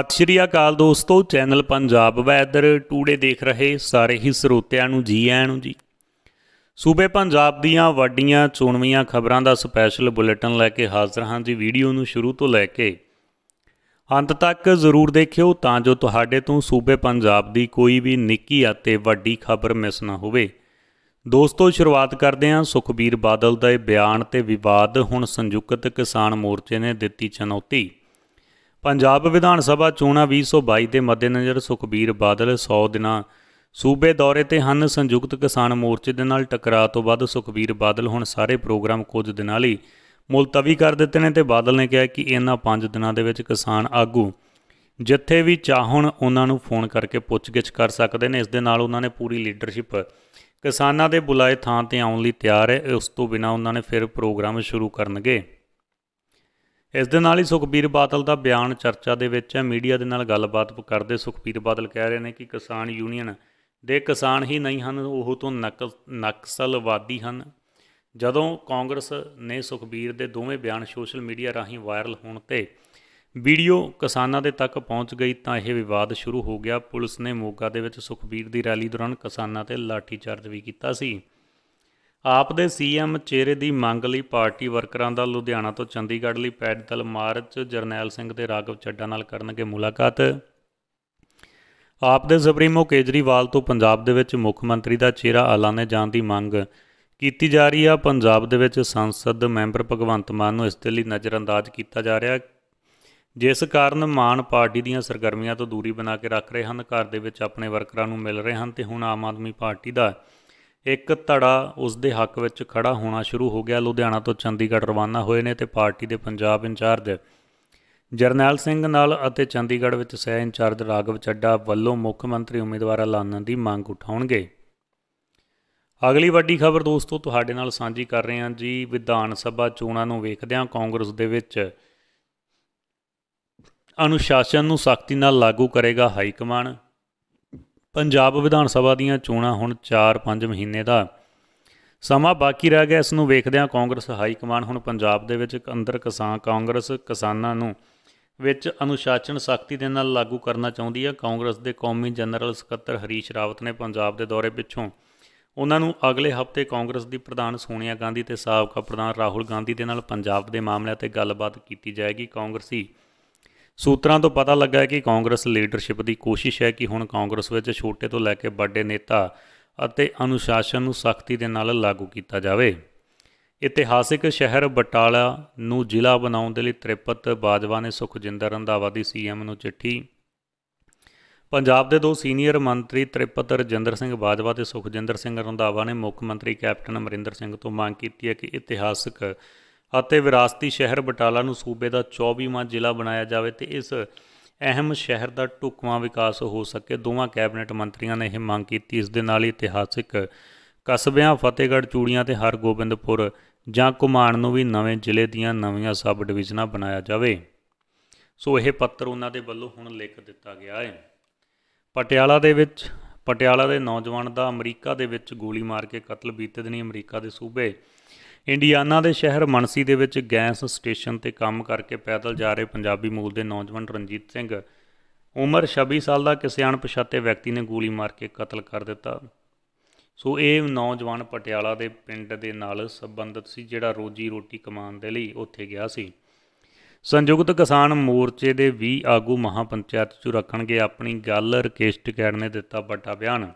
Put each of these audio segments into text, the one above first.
ਸਤਿ ਸ਼੍ਰੀ ਅਕਾਲ ਦੋਸਤੋ channel Punjab weather today ਦੇਖ ਰਹੇ ਸਾਰੇ ਹੀ ਸਰੋਤਿਆਂ ਨੂੰ ਜੀ ਆਇਆਂ ਨੂੰ ਜੀ ਸੂਬੇ ਪੰਜਾਬ ਦੀਆਂ ਵੱਡੀਆਂ ਚੋਣਵੀਆਂ ਖਬਰਾਂ ਦਾ ਸਪੈਸ਼ਲ ਬੁਲੇਟਿਨ ਲੈ ਕੇ ਹਾਜ਼ਰ ਹਾਂ ਜੀ ਵੀਡੀਓ ਨੂੰ ਸ਼ੁਰੂ ਤੋਂ ਲੈ ਕੇ ਅੰਤ ਤੱਕ ਜ਼ਰੂਰ ਦੇਖਿਓ ਤਾਂ ਜੋ ਤੁਹਾਡੇ ਤੋਂ ਸੂਬੇ ਪੰਜਾਬ ਦੀ ਕੋਈ ਵੀ ਨਿੱਕੀ ਅਤੇ ਵੱਡੀ ਖਬਰ ਮਿਸ ਨਾ ਹੋਵੇ ਦੋਸਤੋ ਸ਼ੁਰੂਆਤ ਕਰਦੇ ਹਾਂ ਸੁਖਬੀਰ ਬਾਦਲ ਦਾ ਇਹ ਬਿਆਨ ਤੇ ਵਿਵਾਦ ਹੁਣ ਸੰਯੁਕਤ ਕਿਸਾਨ ਮੋਰਚੇ ਨੇ ਦਿੱਤੀ ਚੁਣੌਤੀ ਪੰਜਾਬ ਵਿਧਾਨ ਸਭਾ ਚੋਣਾਂ 2022 ਦੇ ਮੱਦੇਨਜ਼ਰ ਸੁਖਬੀਰ ਬਾਦਲ 100 ਦਿਨਾਂ ਸੂਬੇ ਦੌਰੇ ਤੇ ਹਨ ਸੰਯੁਕਤ ਕਿਸਾਨ ਮੋਰਚੇ ਦੇ ਨਾਲ ਟਕਰਾਅ ਤੋਂ ਬਾਅਦ ਸੁਖਬੀਰ ਬਾਦਲ ਹੁਣ ਸਾਰੇ ਪ੍ਰੋਗਰਾਮ ਕੁਝ ਦਿਨਾਂ ਲਈ ਮੁਲਤਵੀ ਕਰ ਦਿੱਤੇ ਨੇ ਤੇ ਬਾਦਲ ਨੇ ਕਿਹਾ ਕਿ ਇਹਨਾਂ 5 ਦਿਨਾਂ ਦੇ ਵਿੱਚ ਕਿਸਾਨ ਆਗੂ ਜਿੱਥੇ ਵੀ ਚਾਹਣ ਉਹਨਾਂ ਨੂੰ ਫੋਨ ਕਰਕੇ ਪੁੱਛਗਿੱਛ ਕਰ ਸਕਦੇ ਨੇ ਇਸ ਦੇ ਨਾਲ ਉਹਨਾਂ ਨੇ ਪੂਰੀ ਲੀਡਰਸ਼ਿਪ ਕਿਸਾਨਾਂ ਦੇ ਬੁਲਾਏ ਥਾਂ ਤੇ ਆਉਣ ਲਈ ਤਿਆਰ ਹੈ ਉਸ ਤੋਂ ਬਿਨਾ ਉਹਨਾਂ ਨੇ ਫਿਰ ਪ੍ਰੋਗਰਾਮ ਸ਼ੁਰੂ ਕਰਨਗੇ ਇਸ ਦੇ ਨਾਲ ਹੀ ਸੁਖਬੀਰ ਬਾਦਲ ਦਾ ਬਿਆਨ ਚਰਚਾ ਦੇ ਵਿੱਚ ਹੈ ਮੀਡੀਆ ਦੇ ਨਾਲ ਗੱਲਬਾਤ ਕਰਦੇ ਸੁਖਬੀਰ ਬਾਦਲ ਕਹਿ ਰਹੇ ਨੇ ਕਿ ਕਿਸਾਨ ਯੂਨੀਅਨ ਦੇ ਕਿਸਾਨ ਹੀ ਨਹੀਂ ਹਨ ਉਹ ਤੋਂ ਨਕਸਲਵਾਦੀ ਹਨ ਜਦੋਂ ਕਾਂਗਰਸ ਨੇ ਸੁਖਬੀਰ ਦੇ ਦੋਵੇਂ ਬਿਆਨ ਸੋਸ਼ਲ ਮੀਡੀਆ ਰਾਹੀਂ ਵਾਇਰਲ ਹੋਣ ਤੇ ਵੀਡੀਓ ਕਿਸਾਨਾਂ ਦੇ ਤੱਕ ਪਹੁੰਚ ਗਈ ਤਾਂ ਇਹ ਵਿਵਾਦ ਸ਼ੁਰੂ ਹੋ ਗਿਆ ਪੁਲਿਸ ਨੇ ਮੋਗਾ ਦੇ ਵਿੱਚ ਸੁਖਬੀਰ ਦੀ ਰੈਲੀ ਦੌਰਾਨ ਕਿਸਾਨਾਂ ਤੇ ਲਾਠੀ ਚਾਰਜ ਵੀ ਕੀਤਾ ਸੀ ਆਪ ਦੇ ਸੀਐਮ ਚਿਹਰੇ ਦੀ ਮੰਗ ਲਈ ਪਾਰਟੀ ਵਰਕਰਾਂ ਦਾ ਲੁਧਿਆਣਾ ਤੋਂ ਚੰਡੀਗੜ੍ਹ ਲਈ ਪੈਦਲ ਮਾਰਚ ਜਰਨੈਲ ਸਿੰਘ ਤੇ ਰਾਗਵ ਚੱਡਾ ਨਾਲ ਕਰਨਗੇ ਮੁਲਾਕਾਤ ਆਪ ਦੇ ਸੁਪਰੀਮੋ ਕੇਜਰੀਵਾਲ ਤੋਂ ਪੰਜਾਬ ਦੇ ਵਿੱਚ ਮੁੱਖ ਮੰਤਰੀ ਦਾ ਚਿਹਰਾ ਐਲਾਨੇ ਜਾਣ ਦੀ ਮੰਗ ਕੀਤੀ ਜਾ ਰਹੀ ਆ ਪੰਜਾਬ ਦੇ ਵਿੱਚ ਸੰਸਦ ਮੈਂਬਰ ਭਗਵੰਤ ਮਾਨ ਨੂੰ ਇਸ ਦੇ ਲਈ ਨਜ਼ਰਅੰਦਾਜ਼ ਕੀਤਾ ਜਾ ਰਿਹਾ ਜਿਸ ਕਾਰਨ ਮਾਨ ਪਾਰਟੀ ਦੀਆਂ ਸਰਗਰਮੀਆਂ ਤੋਂ ਦੂਰੀ ਬਣਾ ਕੇ ਰੱਖ ਰਹੇ ਹਨ ਘਰ ਦੇ ਵਿੱਚ ਆਪਣੇ ਵਰਕਰਾਂ ਨੂੰ ਮਿਲ ਰਹੇ ਹਨ ਤੇ ਹੁਣ ਆਮ ਆਦਮੀ ਪਾਰਟੀ ਦਾ ਇੱਕ ਧੜਾ ਉਸ ਦੇ ਹੱਕ ਵਿੱਚ ਖੜਾ ਹੋਣਾ ਸ਼ੁਰੂ ਹੋ ਗਿਆ ਲੁਧਿਆਣਾ ਤੋਂ ਚੰਡੀਗੜ੍ਹ ਰਵਾਨਾ ਹੋਏ ਨੇ ਤੇ ਪਾਰਟੀ ਦੇ ਪੰਜਾਬ ਇੰਚਾਰਜ ਜਰਨੈਲ ਸਿੰਘ ਨਾਲ ਅਤੇ ਚੰਡੀਗੜ੍ਹ ਵਿੱਚ ਸਹਿ ਇੰਚਾਰਜ ਰਾਗਵ ਚੱਡਾ ਵੱਲੋਂ ਮੁੱਖ ਮੰਤਰੀ ਉਮੀਦਵਾਰ ਐਲਾਨਣ ਦੀ ਮੰਗ ਉਠਾਉਣਗੇ ਅਗਲੀ ਵੱਡੀ ਖਬਰ ਦੋਸਤੋ ਤੁਹਾਡੇ ਨਾਲ ਸਾਂਝੀ ਕਰ ਰਹੇ ਹਾਂ ਜੀ ਵਿਧਾਨ ਸਭਾ ਚੋਣਾਂ ਨੂੰ ਵੇਖਦਿਆਂ ਕਾਂਗਰਸ ਦੇ ਵਿੱਚ ਅਨੁਸ਼ਾਸਨ ਨੂੰ ਸਖਤੀ ਨਾਲ ਲਾਗੂ ਕਰੇਗਾ ਹਾਈ ਕਮਾਂਡ ਪੰਜਾਬ ਵਿਧਾਨ ਸਭਾ ਦੀਆਂ ਚੋਣਾਂ ਹੁਣ 4-5 ਮਹੀਨੇ ਦਾ ਸਮਾਂ ਬਾਕੀ ਰਹਿ ਗਿਆ ਇਸ ਨੂੰ ਵੇਖਦਿਆਂ ਕਾਂਗਰਸ ਹਾਈ ਕਮਾਂਡ ਹੁਣ ਪੰਜਾਬ ਦੇ ਵਿੱਚ ਅੰਦਰ ਕਿਸਾਨ ਕਾਂਗਰਸ ਕਿਸਾਨਾਂ ਨੂੰ ਵਿੱਚ ਅਨੁਸ਼ਾਸਨ ਸ਼ਕਤੀ ਦੇ ਨਾਲ ਲਾਗੂ ਕਰਨਾ ਚਾਹੁੰਦੀ ਹੈ ਕਾਂਗਰਸ ਦੇ ਕੌਮੀ ਜਨਰਲ ਸਕੱਤਰ ਹਰੀਸ਼ ਰਾਵਤ ਨੇ ਪੰਜਾਬ ਦੇ ਦੌਰੇ ਪਿੱਛੋਂ ਉਹਨਾਂ ਨੂੰ ਅਗਲੇ ਹਫਤੇ ਕਾਂਗਰਸ ਦੀ ਪ੍ਰਧਾਨ ਸੋਨੀਆ ਗਾਂਧੀ ਤੇ ਸਾਬਕਾ ਪ੍ਰਧਾਨ ਰਾਹੁਲ ਗਾਂਧੀ ਦੇ ਨਾਲ ਪੰਜਾਬ ਦੇ ਮਾਮਲਿਆਂ ਤੇ ਗੱਲਬਾਤ ਕੀਤੀ ਜਾਏਗੀ ਕਾਂਗਰਸੀ ਸੂਤਰਾਂ ਤੋਂ ਪਤਾ ਲੱਗਾ ਹੈ ਕਿ ਕਾਂਗਰਸ ਲੀਡਰਸ਼ਿਪ ਦੀ ਕੋਸ਼ਿਸ਼ ਹੈ ਕਿ ਹੁਣ ਕਾਂਗਰਸ ਵਿੱਚ ਛੋਟੇ ਤੋਂ ਲੈ ਕੇ ਵੱਡੇ ਨੇਤਾ ਅਤੇ ਅਨੁਸ਼ਾਸਨ ਨੂੰ ਸਖਤੀ ਦੇ ਨਾਲ ਲਾਗੂ ਕੀਤਾ ਜਾਵੇ ਇਤਿਹਾਸਿਕ ਸ਼ਹਿਰ ਬਟਾਲਾ ਨੂੰ ਜ਼ਿਲ੍ਹਾ ਬਣਾਉਣ ਦੇ ਲਈ ਤ੍ਰਿਪਤ ਬਾਜਵਾ ਨੇ ਸੁਖਜਿੰਦਰ ਰੰਧਾਵਾ ਦੀ ਸੀਐਮ ਨੂੰ ਚਿੱਠੀ ਪੰਜਾਬ ਦੇ ਦੋ ਸੀਨੀਅਰ ਮੰਤਰੀ ਤ੍ਰਿਪਤ ਰਜਿੰਦਰ ਸਿੰਘ ਬਾਜਵਾ ਤੇ ਸੁਖਜਿੰਦਰ ਸਿੰਘ ਰੰਧਾਵਾ ਨੇ ਮੁੱਖ ਮੰਤਰੀ ਕੈਪਟਨ ਅਮਰਿੰਦਰ ਸਿੰਘ ਤੋਂ ਮੰਗ ਕੀਤੀ ਹੈ ਕਿ ਇਤਿਹਾਸਿਕ ਅਤੇ ਵਿਰਾਸਤੀ ਸ਼ਹਿਰ ਬਟਾਲਾ ਨੂੰ ਸੂਬੇ ਦਾ 24ਵਾਂ ਜ਼ਿਲ੍ਹਾ ਬਣਾਇਆ ਜਾਵੇ ਤੇ ਇਸ ਅਹਿਮ ਸ਼ਹਿਰ ਦਾ ਟੁਕਮਾ ਵਿਕਾਸ ਹੋ ਸਕੇ ਦੋਵਾਂ ਕੈਬਨਿਟ ਮੰਤਰੀਆਂ ਨੇ ਇਹ ਮੰਗ ਕੀਤੀ ਇਸ ਦੇ ਨਾਲ ਹੀ ਇਤਿਹਾਸਿਕ ਕਸਬਿਆਂ ਫਤਿਹਗੜ੍ਹ ਚੂੜੀਆਂ ਤੇ ਹਰਗੋਬਿੰਦਪੁਰ ਜਾਂ ਕੁਮਾਨ ਨੂੰ ਵੀ ਨਵੇਂ ਜ਼ਿਲ੍ਹੇ ਦੀਆਂ ਨਵੀਆਂ ਸਬ ਡਿਵੀਜ਼ਨਾਂ ਬਣਾਇਆ ਜਾਵੇ ਸੋ ਇਹ ਪੱਤਰ ਉਹਨਾਂ ਦੇ ਵੱਲੋਂ ਹੁਣ ਲਿਖ ਦਿੱਤਾ ਗਿਆ ਹੈ ਪਟਿਆਲਾ ਦੇ ਵਿੱਚ ਪਟਿਆਲਾ ਦੇ ਨੌਜਵਾਨ ਦਾ ਅਮਰੀਕਾ ਦੇ ਵਿੱਚ ਗੋਲੀ ਮਾਰ ਕੇ ਕਤਲ ਬੀਤੇ ਦਿਨੀ ਅਮਰੀਕਾ ਦੇ ਸੂਬੇ ਇੰਡੀਆਨਾ ਦੇ ਸ਼ਹਿਰ ਮਨਸੀ ਦੇ ਵਿੱਚ ਗੈਸ ਸਟੇਸ਼ਨ ਤੇ ਕੰਮ ਕਰਕੇ ਪੈਦਲ ਜਾ ਰਹੇ ਪੰਜਾਬੀ ਮੂਲ ਦੇ ਨੌਜਵਾਨ ਰਣਜੀਤ ਸਿੰਘ ਉਮਰ 26 ਸਾਲ ਦਾ ਕਿਸੇ ਅਣਪਛਾਤੇ ਵਿਅਕਤੀ ਨੇ ਗੋਲੀ ਮਾਰ ਕੇ ਕਤਲ ਕਰ ਦਿੱਤਾ ਸੋ ਇਹ ਨੌਜਵਾਨ ਪਟਿਆਲਾ ਦੇ ਪਿੰਡ ਦੇ ਨਾਲ ਸੰਬੰਧਿਤ ਸੀ ਜਿਹੜਾ ਰੋਜੀ ਰੋਟੀ ਕਮਾਉਣ ਦੇ ਲਈ ਉੱਥੇ ਗਿਆ ਸੀ ਸੰਯੁਕਤ ਕਿਸਾਨ ਮੋਰਚੇ ਦੇ 20 ਆਗੂ ਮਹਾਪੰਚਾਇਤ ਚ ਰੱਖਣਗੇ ਆਪਣੀ ਗੱਲ ਰਕੇਸ਼ਟ ਟਿਕੈੜ ਨੇ ਦਿੱਤਾ ਵੱਡਾ ਬਿਆਨ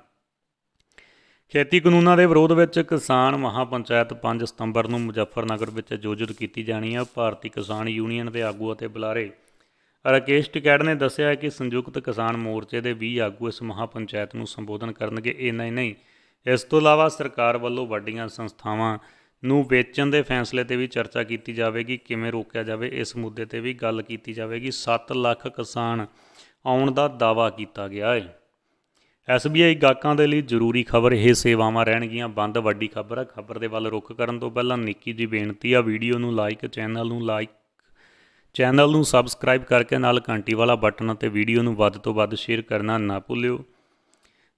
ਖੇਤੀ ਕਾਨੂੰਨਾਂ ਦੇ ਵਿਰੋਧ ਵਿੱਚ ਕਿਸਾਨ ਮਹਾਪੰਚਾਇਤ 5 ਸਤੰਬਰ ਨੂੰ ਮੁਜ਼ੱਫਰਨਗਰ ਵਿੱਚ ਆਯੋਜਿਤ ਕੀਤੀ ਜਾਣੀ ਹੈ ਭਾਰਤੀ ਕਿਸਾਨ ਯੂਨੀਅਨ ਦੇ ਆਗੂ ਅਤੇ ਬੁਲਾਰੇ ਰਕੇਸ਼ ਟਿਕੈੜ ਨੇ ਦੱਸਿਆ ਕਿ ਸੰਯੁਕਤ ਕਿਸਾਨ ਮੋਰਚੇ ਦੇ 20 ਆਗੂ ਇਸ ਮਹਾਪੰਚਾਇਤ ਨੂੰ ਸੰਬੋਧਨ ਕਰਨਗੇ ਇੰਨਾ ਹੀ ਨਹੀਂ ਇਸ ਤੋਂ ਇਲਾਵਾ ਸਰਕਾਰ ਵੱਲੋਂ ਵੱਡੀਆਂ ਸੰਸਥਾਵਾਂ ਨੂੰ ਵੇਚਣ ਦੇ ਫੈਸਲੇ ਤੇ ਵੀ ਚਰਚਾ ਕੀਤੀ ਜਾਵੇਗੀ ਕਿਵੇਂ ਰੋਕਿਆ ਜਾਵੇ ਇਸ ਮੁੱਦੇ ਤੇ ਵੀ ਗੱਲ ਕੀਤੀ ਜਾਵੇਗੀ 7 ਲੱਖ ਕਿਸਾਨ ਆਉਣ ਦਾ ਦਾਵਾ ਕੀਤਾ ਗਿਆ ਹੈ ਐਸਬੀਆਈ ਗਾਹਕਾਂ ਦੇ ਲਈ ਜ਼ਰੂਰੀ ਖਬਰ ਇਹ ਸੇਵਾਵਾਂ ਰਹਿਣਗੀਆਂ ਬੰਦ ਵੱਡੀ ਖਬਰ ਹੈ ਖਬਰ ਦੇ ਵੱਲ ਰੁਕ ਕਰਨ ਤੋਂ ਪਹਿਲਾਂ ਨਿੱਕੀ ਜੀ ਬੇਨਤੀ ਆ ਵੀਡੀਓ ਨੂੰ ਲਾਈਕ ਚੈਨਲ ਨੂੰ ਲਾਈਕ ਚੈਨਲ ਨੂੰ ਸਬਸਕ੍ਰਾਈਬ ਕਰਕੇ ਨਾਲ ਘੰਟੀ ਵਾਲਾ ਬਟਨ ਅਤੇ ਵੀਡੀਓ ਨੂੰ ਵੱਧ ਤੋਂ ਵੱਧ ਸ਼ੇਅਰ ਕਰਨਾ ਨਾ ਭੁੱਲਿਓ